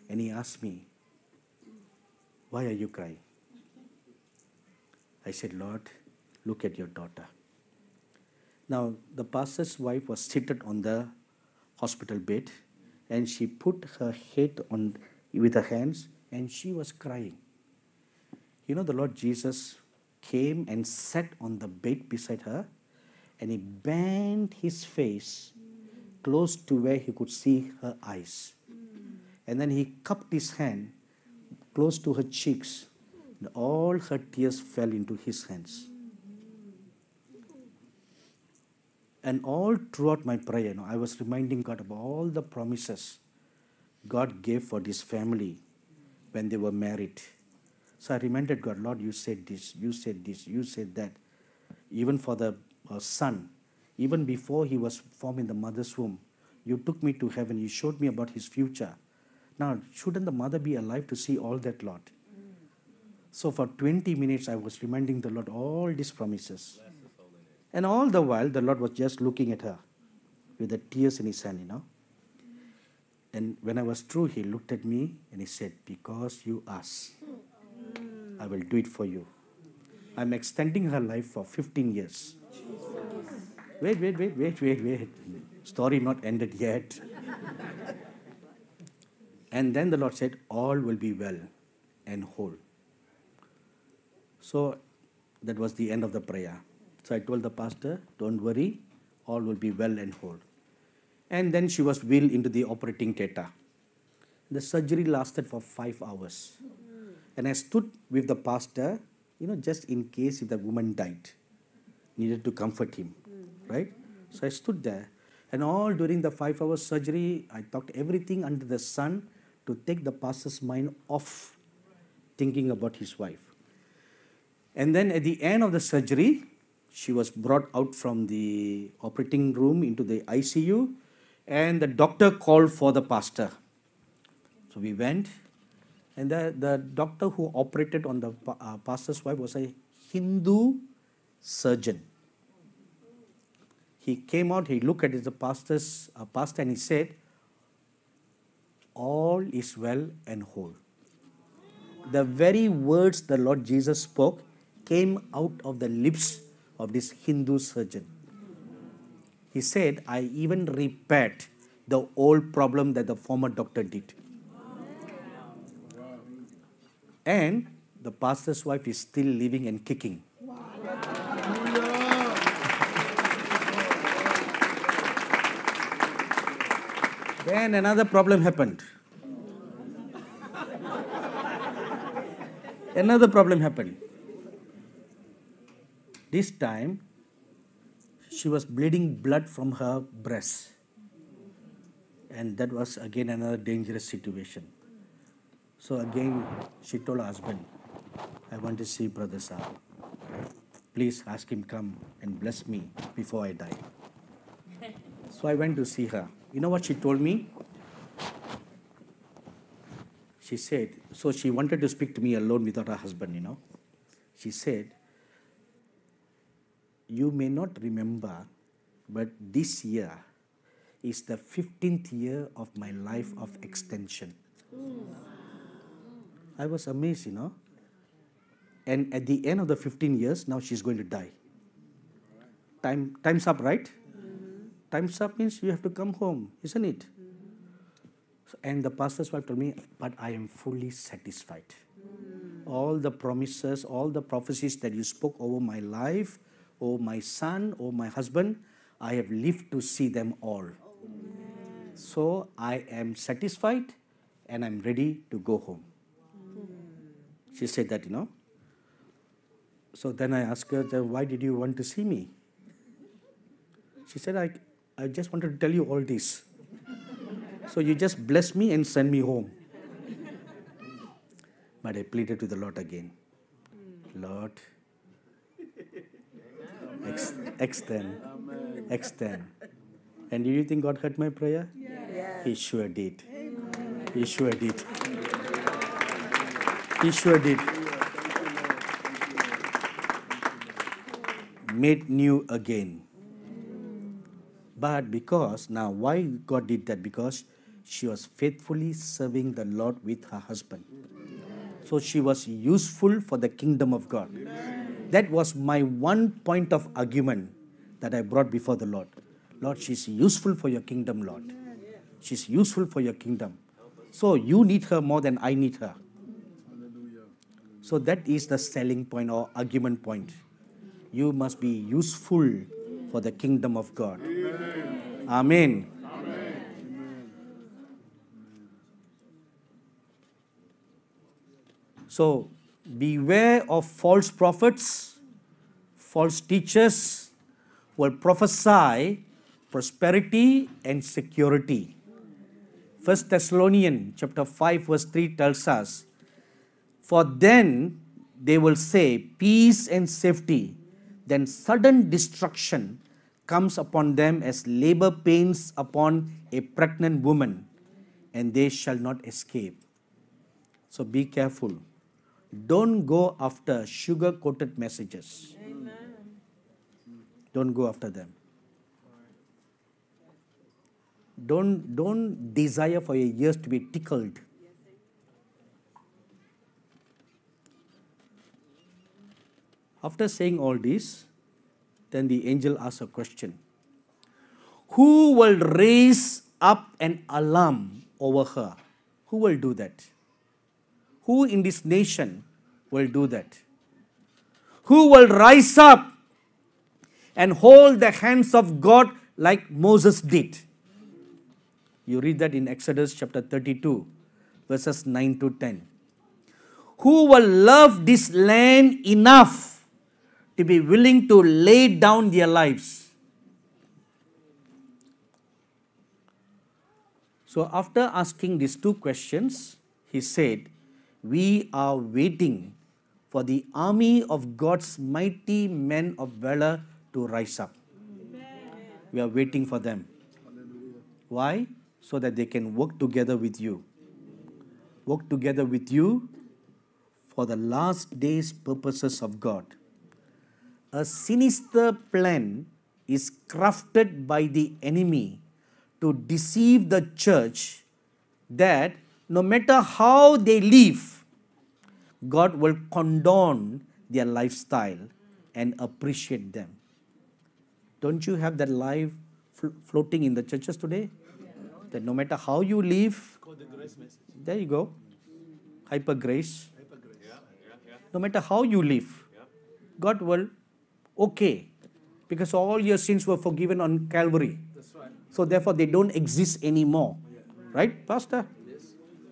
And he asked me, Why are you crying? I said, Lord, look at your daughter. Now, the pastor's wife was seated on the hospital bed and she put her head on with her hands and she was crying. You know, the Lord Jesus came and sat on the bed beside her and he bent his face close to where he could see her eyes. And then he cupped his hand close to her cheeks, and all her tears fell into his hands. And all throughout my prayer, you know, I was reminding God of all the promises God gave for this family when they were married. So I reminded God, Lord, you said this, you said this, you said that. Even for the uh, son, even before he was formed in the mother's womb, you took me to heaven. You showed me about his future. Now, shouldn't the mother be alive to see all that, Lord? So, for 20 minutes, I was reminding the Lord all these promises. And all the while, the Lord was just looking at her with the tears in his hand, you know. And when I was through, he looked at me and he said, Because you asked, I will do it for you. I'm extending her life for 15 years. Jesus. Wait, wait, wait, wait, wait, wait. Story not ended yet. and then the Lord said, All will be well and whole. So that was the end of the prayer. So I told the pastor, Don't worry, all will be well and whole. And then she was wheeled into the operating theatre. The surgery lasted for five hours. And I stood with the pastor, you know, just in case if the woman died, needed to comfort him right? So I stood there. And all during the five hour surgery, I talked everything under the sun to take the pastor's mind off thinking about his wife. And then at the end of the surgery, she was brought out from the operating room into the ICU, and the doctor called for the pastor. So we went, and the, the doctor who operated on the uh, pastor's wife was a Hindu surgeon he came out, he looked at his pastor's uh, pastor and he said, all is well and whole. The very words the Lord Jesus spoke came out of the lips of this Hindu surgeon. He said, I even repaired the old problem that the former doctor did. And the pastor's wife is still living and kicking. Then another problem happened. another problem happened. This time, she was bleeding blood from her breast. And that was again another dangerous situation. So again, she told her husband, I want to see Brother Saab. Please ask him come and bless me before I die. so I went to see her. You know what she told me? She said, so she wanted to speak to me alone without her husband, you know. She said, You may not remember, but this year is the 15th year of my life of extension. I was amazed, you know. And at the end of the 15 years, now she's going to die. Time, time's up, right? Time's up means you have to come home, isn't it? So, and the pastor's wife told me, But I am fully satisfied. All the promises, all the prophecies that you spoke over my life, over my son, over my husband, I have lived to see them all. So I am satisfied and I'm ready to go home. She said that, you know. So then I asked her, Why did you want to see me? She said, I, I just wanted to tell you all this. so you just bless me and send me home. But I pleaded with the Lord again. Lord, ex- extend, extend. And do you think God heard my prayer? Yes. He sure did. Amen. He sure did. He sure did. Made new again. But because now, why God did that? Because she was faithfully serving the Lord with her husband. So she was useful for the kingdom of God. Amen. That was my one point of argument that I brought before the Lord. Lord, she's useful for your kingdom, Lord. She's useful for your kingdom. So you need her more than I need her. So that is the selling point or argument point. You must be useful for the kingdom of God. Amen. So, beware of false prophets, false teachers who will prophesy prosperity and security. 1 Thessalonians chapter 5 verse 3 tells us, For then they will say peace and safety, then sudden destruction comes upon them as labor pains upon a pregnant woman, and they shall not escape. So be careful. Don't go after sugar coated messages. Amen. Don't go after them. Don't, don't desire for your ears to be tickled. After saying all this, then the angel asked a question Who will raise up an alarm over her? Who will do that? Who in this nation will do that? Who will rise up and hold the hands of God like Moses did? You read that in Exodus chapter 32, verses 9 to 10. Who will love this land enough to be willing to lay down their lives. So, after asking these two questions, he said, We are waiting for the army of God's mighty men of valor to rise up. Amen. We are waiting for them. Why? So that they can work together with you. Work together with you for the last day's purposes of God a sinister plan is crafted by the enemy to deceive the church that no matter how they live, God will condone their lifestyle and appreciate them. Don't you have that life flo floating in the churches today? Yeah. That no matter how you live, the there you go, hyper grace. Hyper grace. Yeah, yeah, no matter how you live, God will okay because all your sins were forgiven on Calvary. Right. So therefore, they don't exist anymore. Yeah. Right, Pastor? Yes.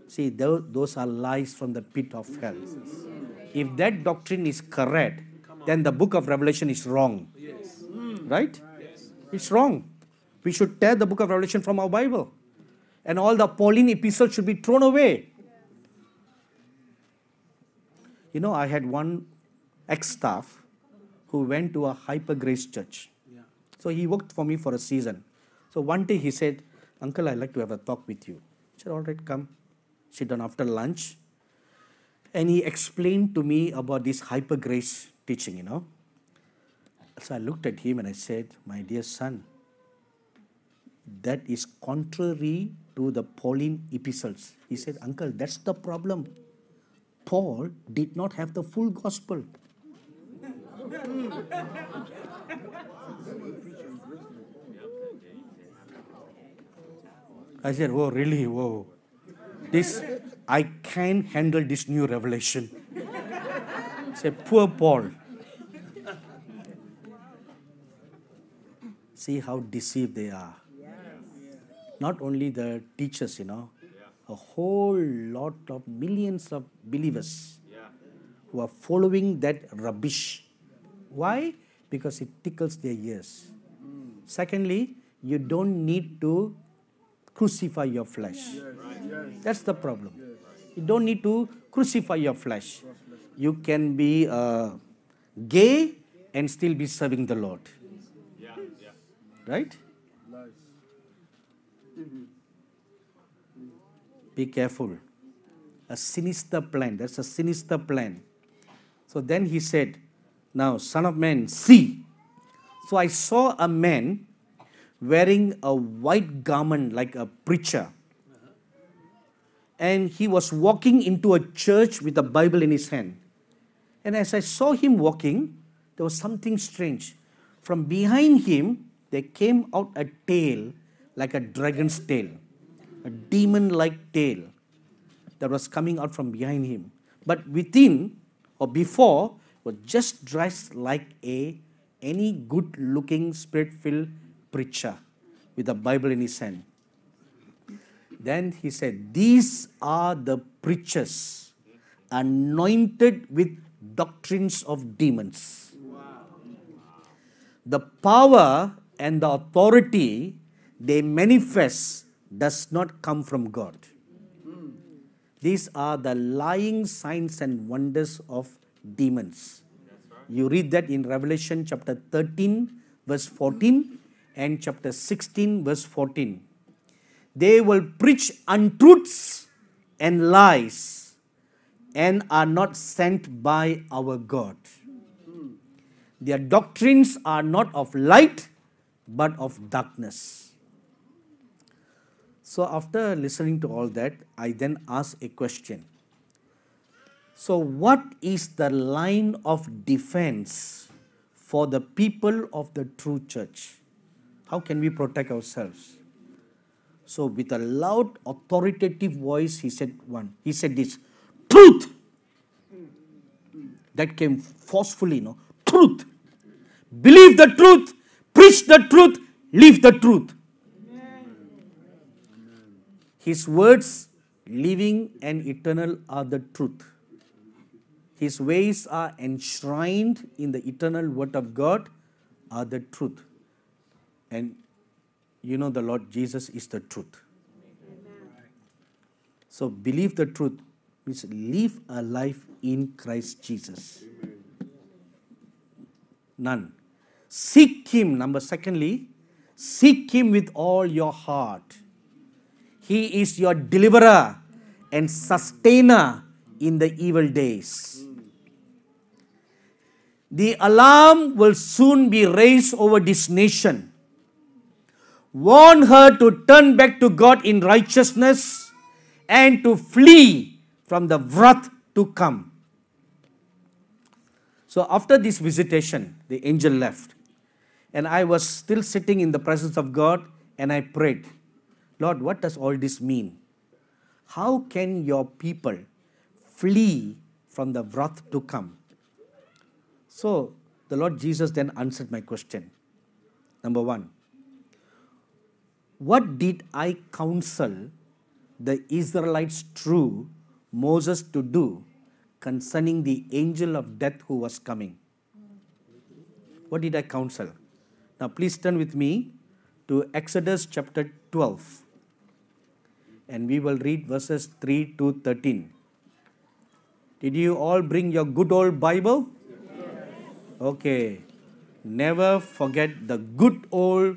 See, those are lies from the pit of hell. Yes. If that doctrine is correct, then the book of Revelation is wrong. Yes. Right? It's wrong. We should tear the book of Revelation from our Bible. And all the Pauline epistles should be thrown away. You know, I had one ex staff who went to a hyper grace church. Yeah. So he worked for me for a season. So one day he said, Uncle, I'd like to have a talk with you. I said, All right, come. Sit down after lunch. And he explained to me about this hyper grace teaching, you know. So I looked at him and I said, My dear son, that is contrary to the Pauline epistles. He said, Uncle, that's the problem. Paul did not have the full gospel. I said, Oh, really? Whoa. This, I can't handle this new revelation. I said, Poor Paul. See how deceived they are. Not only the teachers, you know, a whole lot of millions of believers who are following that rubbish why? Because it tickles their ears. Secondly, you don't need to crucify your flesh. That's the problem. You don't need to crucify your flesh. You can be uh, gay and still be serving the Lord. Right? Be careful. A sinister plan. That's a sinister plan. So then he said, now, Son of Man, see. So I saw a man wearing a white garment like a preacher. And he was walking into a church with a Bible in his hand. And as I saw him walking, there was something strange. From behind him, there came out a tail like a dragon's tail, a demon like tail that was coming out from behind him. But within or before, was just dressed like a any good looking spirit filled preacher with a Bible in his hand. Then he said, These are the preachers anointed with doctrines of demons. The power and the authority they manifest does not come from God. These are the lying signs and wonders of demons. You read that in Revelation chapter 13, verse 14, and chapter 16, verse 14. They will preach untruths and lies and are not sent by our God. Their doctrines are not of light but of darkness. So, after listening to all that, I then ask a question so, what is the line of defense for the people of the true church? How can we protect ourselves? So, with a loud, authoritative voice, he said one. He said this truth. That came forcefully, no? Truth. Believe the truth, preach the truth, live the truth. His words, living and eternal, are the truth. His ways are enshrined in the eternal word of God are the truth. And you know the Lord Jesus is the truth. Amen. So believe the truth means live a life in Christ Jesus. None. Seek Him. Number secondly, seek Him with all your heart. He is your deliverer and sustainer in the evil days. The alarm will soon be raised over this nation. Warn her to turn back to God in righteousness and to flee from the wrath to come. So, after this visitation, the angel left, and I was still sitting in the presence of God and I prayed, Lord, what does all this mean? How can your people flee from the wrath to come? So the Lord Jesus then answered my question. Number one, what did I counsel the Israelites through Moses to do concerning the angel of death who was coming? What did I counsel? Now, please turn with me to Exodus chapter 12 and we will read verses 3 to 13. Did you all bring your good old Bible? Okay. Never forget the good old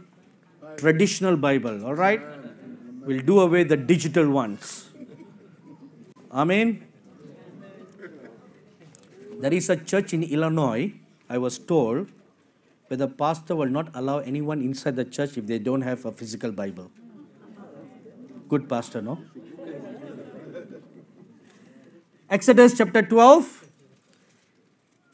traditional Bible. All right? We'll do away the digital ones. Amen. There is a church in Illinois, I was told, where the pastor will not allow anyone inside the church if they don't have a physical Bible. Good pastor, no? Exodus chapter 12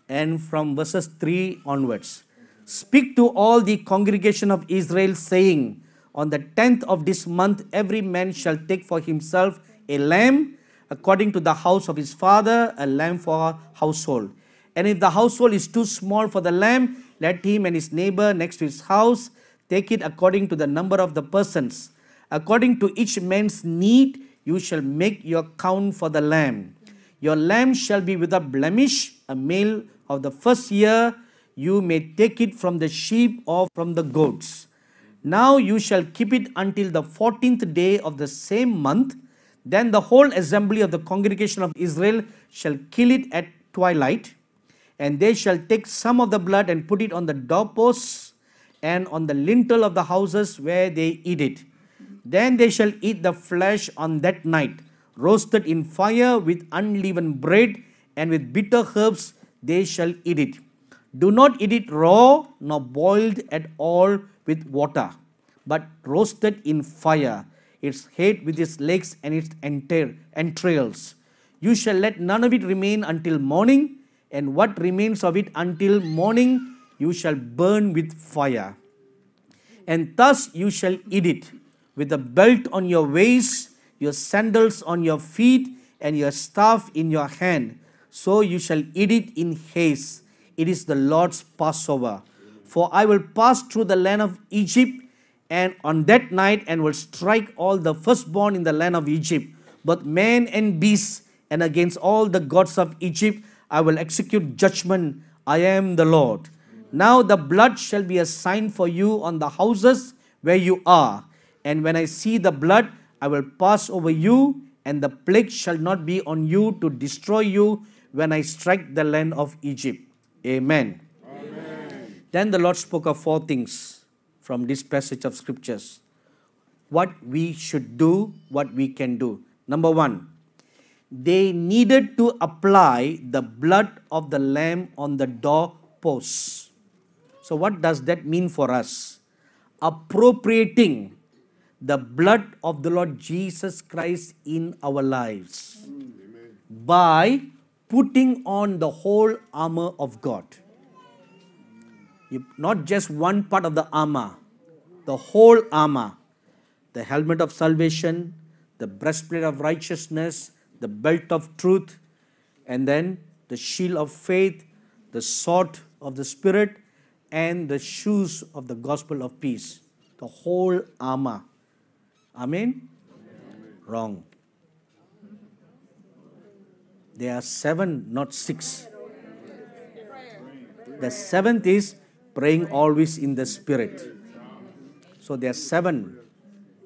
and from verses 3 onwards. Speak to all the congregation of Israel, saying, On the tenth of this month, every man shall take for himself a lamb according to the house of his father, a lamb for a household. And if the household is too small for the lamb, let him and his neighbor next to his house take it according to the number of the persons. According to each man's need, you shall make your count for the lamb. Your lamb shall be without blemish, a male of the first year you may take it from the sheep or from the goats. Now you shall keep it until the fourteenth day of the same month. Then the whole assembly of the congregation of Israel shall kill it at twilight. And they shall take some of the blood and put it on the doorposts and on the lintel of the houses where they eat it. Then they shall eat the flesh on that night, roasted in fire with unleavened bread and with bitter herbs they shall eat it. Do not eat it raw nor boiled at all with water, but roasted in fire, its head with its legs and its entrails. You shall let none of it remain until morning, and what remains of it until morning you shall burn with fire. And thus you shall eat it, with a belt on your waist, your sandals on your feet, and your staff in your hand so you shall eat it in haste. It is the Lord's Passover. For I will pass through the land of Egypt and on that night and will strike all the firstborn in the land of Egypt, both man and beast, and against all the gods of Egypt I will execute judgment. I am the Lord. Now the blood shall be a sign for you on the houses where you are. And when I see the blood, I will pass over you, and the plague shall not be on you to destroy you when I strike the land of Egypt. Amen. Amen. Then the Lord spoke of four things from this passage of scriptures what we should do, what we can do. Number one, they needed to apply the blood of the lamb on the doorposts. So, what does that mean for us? Appropriating the blood of the Lord Jesus Christ in our lives hmm, Amen. by putting on the whole armor of God. You, not just one part of the armor, the whole armor. The helmet of salvation, the breastplate of righteousness, the belt of truth, and then the shield of faith, the sword of the Spirit, and the shoes of the gospel of peace. The whole armor. Amen? Amen. Wrong. There are seven, not six. The seventh is praying always in the Spirit. So there are seven.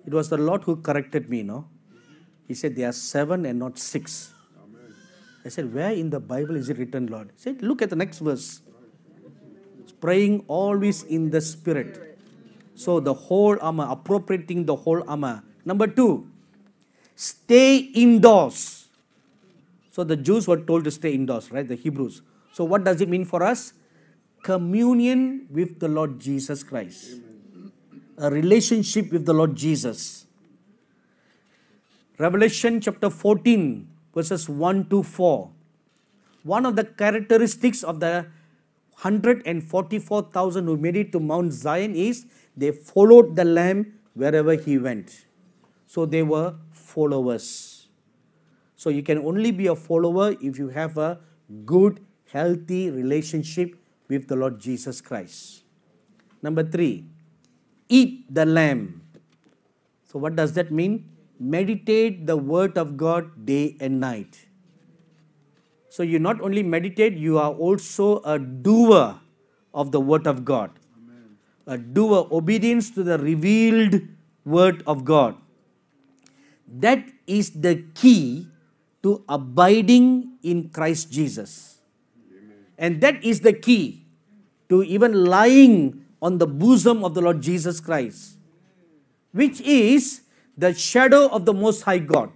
It was the Lord who corrected me, no? He said there are seven and not six. I said, Where in the Bible is it written, Lord? He said, Look at the next verse. It's praying always in the Spirit. So the whole armor, appropriating the whole armor. Number two, stay indoors. So, the Jews were told to stay indoors, right, the Hebrews. So, what does it mean for us? Communion with the Lord Jesus Christ, a relationship with the Lord Jesus. Revelation chapter 14, verses 1 to 4. One of the characteristics of the 144,000 who made it to Mount Zion is they followed the Lamb wherever he went. So they were followers. So you can only be a follower if you have a good, healthy relationship with the Lord Jesus Christ. Number three, eat the lamb. So what does that mean? Meditate the word of God day and night. So you not only meditate, you are also a doer of the word of God. A doer, obedience to the revealed word of God. That is the key to abiding in Christ Jesus. Amen. And that is the key to even lying on the bosom of the Lord Jesus Christ, which is the shadow of the Most High God.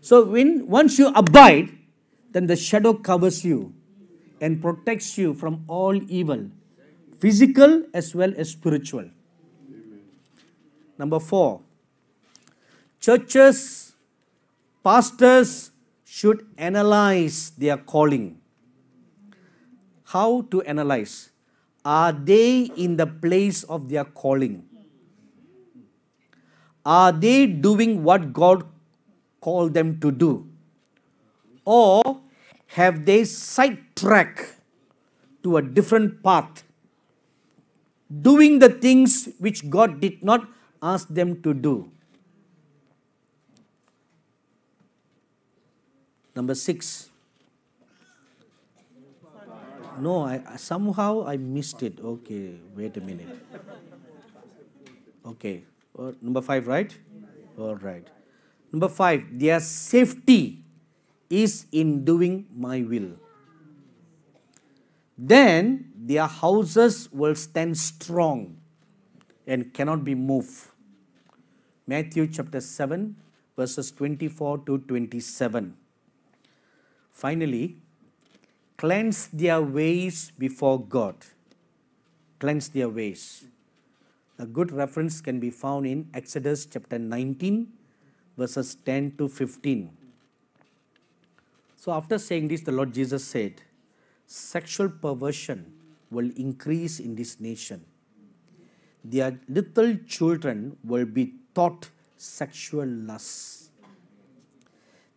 So, when once you abide, then the shadow covers you and protects you from all evil, physical as well as spiritual. Amen. Number four, churches, pastors, should analyze their calling. How to analyze? Are they in the place of their calling? Are they doing what God called them to do? Or have they sidetracked to a different path, doing the things which God did not ask them to do? Number six. No, I somehow I missed it. Okay, wait a minute. Okay, or oh, number five, right? All right. Number five, their safety is in doing my will. Then their houses will stand strong and cannot be moved. Matthew chapter 7, verses 24 to 27. Finally, cleanse their ways before God. Cleanse their ways. A good reference can be found in Exodus chapter 19, verses 10 to 15. So, after saying this, the Lord Jesus said, Sexual perversion will increase in this nation. Their little children will be taught sexual lust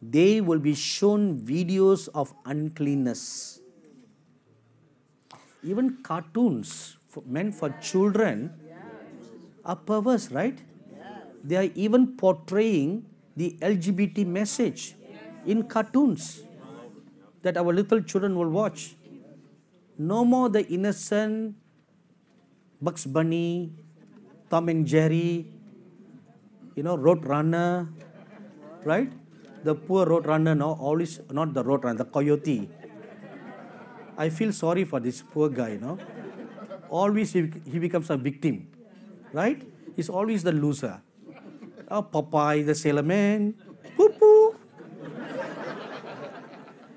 they will be shown videos of uncleanness. Even cartoons for, meant for children are perverse, right? They are even portraying the LGBT message in cartoons that our little children will watch. No more the innocent Bugs Bunny, Tom and Jerry, you know, Roadrunner, right? The poor road runner now always not the road runner, the coyote. I feel sorry for this poor guy, no. Always he, he becomes a victim, right? He's always the loser. Oh, Popeye, the sailor man, poo poo.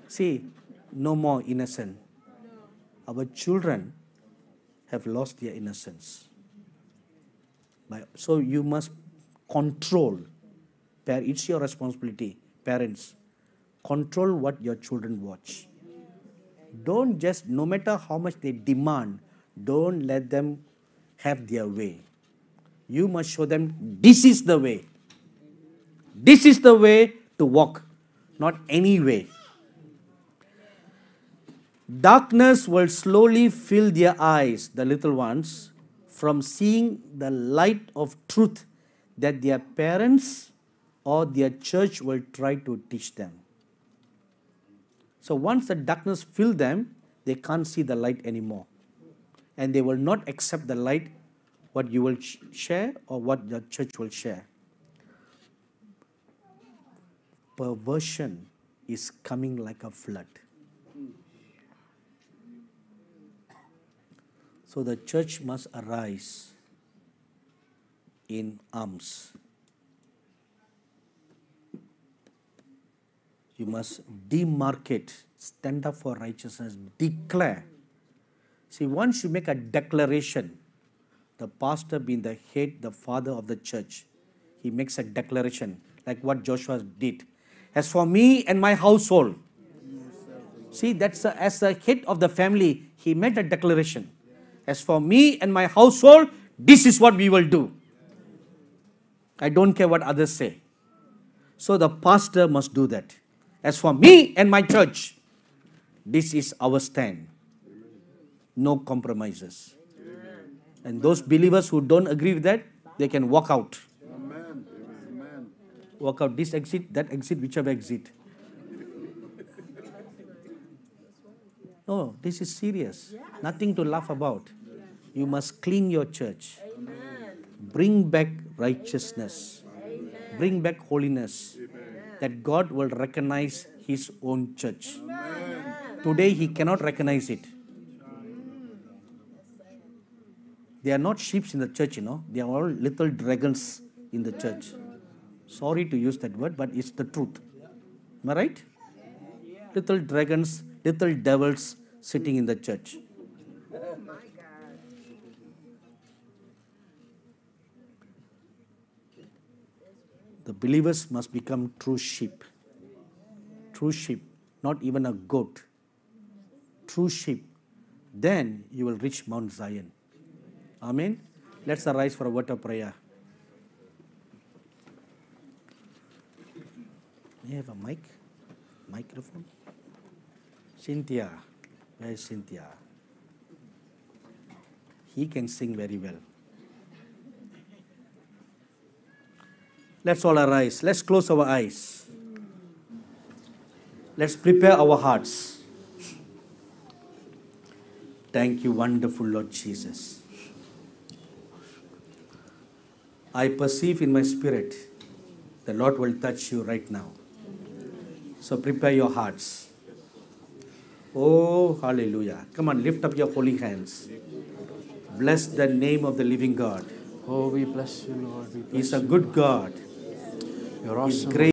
See, no more innocent. Our children have lost their innocence. So you must control. It's your responsibility parents, control what your children watch. Don't just, no matter how much they demand, don't let them have their way. You must show them this is the way. This is the way to walk, not any way. Darkness will slowly fill their eyes, the little ones, from seeing the light of truth that their parents or their church will try to teach them. So once the darkness fills them, they can't see the light anymore. And they will not accept the light what you will share or what the church will share. Perversion is coming like a flood. So the church must arise in arms. You must demarcate, stand up for righteousness, declare. See, once you make a declaration, the pastor being the head, the father of the church, he makes a declaration like what Joshua did. As for me and my household, see, that's a, as the head of the family, he made a declaration. As for me and my household, this is what we will do. I don't care what others say. So the pastor must do that. As for me and my church, this is our stand. No compromises. Amen. And those believers who don't agree with that, they can walk out. Amen. Walk out this exit, that exit, whichever exit. No, this is serious. Nothing to laugh about. You must clean your church. Bring back righteousness. Bring back holiness that God will recognize His own church. Amen. Today, He cannot recognize it. They are not sheep in the church, you know. They are all little dragons in the church. Sorry to use that word, but it's the truth. Am I right? Little dragons, little devils sitting in the church. The believers must become true sheep. True sheep, not even a goat. True sheep. Then you will reach Mount Zion. Amen. Let's arise for a word of prayer. You have a mic? Microphone? Cynthia. Where is Cynthia? He can sing very well. Let's all arise. Let's close our eyes. Let's prepare our hearts. Thank you, wonderful Lord Jesus. I perceive in my spirit the Lord will touch you right now. So prepare your hearts. Oh, hallelujah. Come on, lift up your holy hands. Bless the name of the living God. Oh, we bless you, Lord. Bless He's a good God. You're awesome.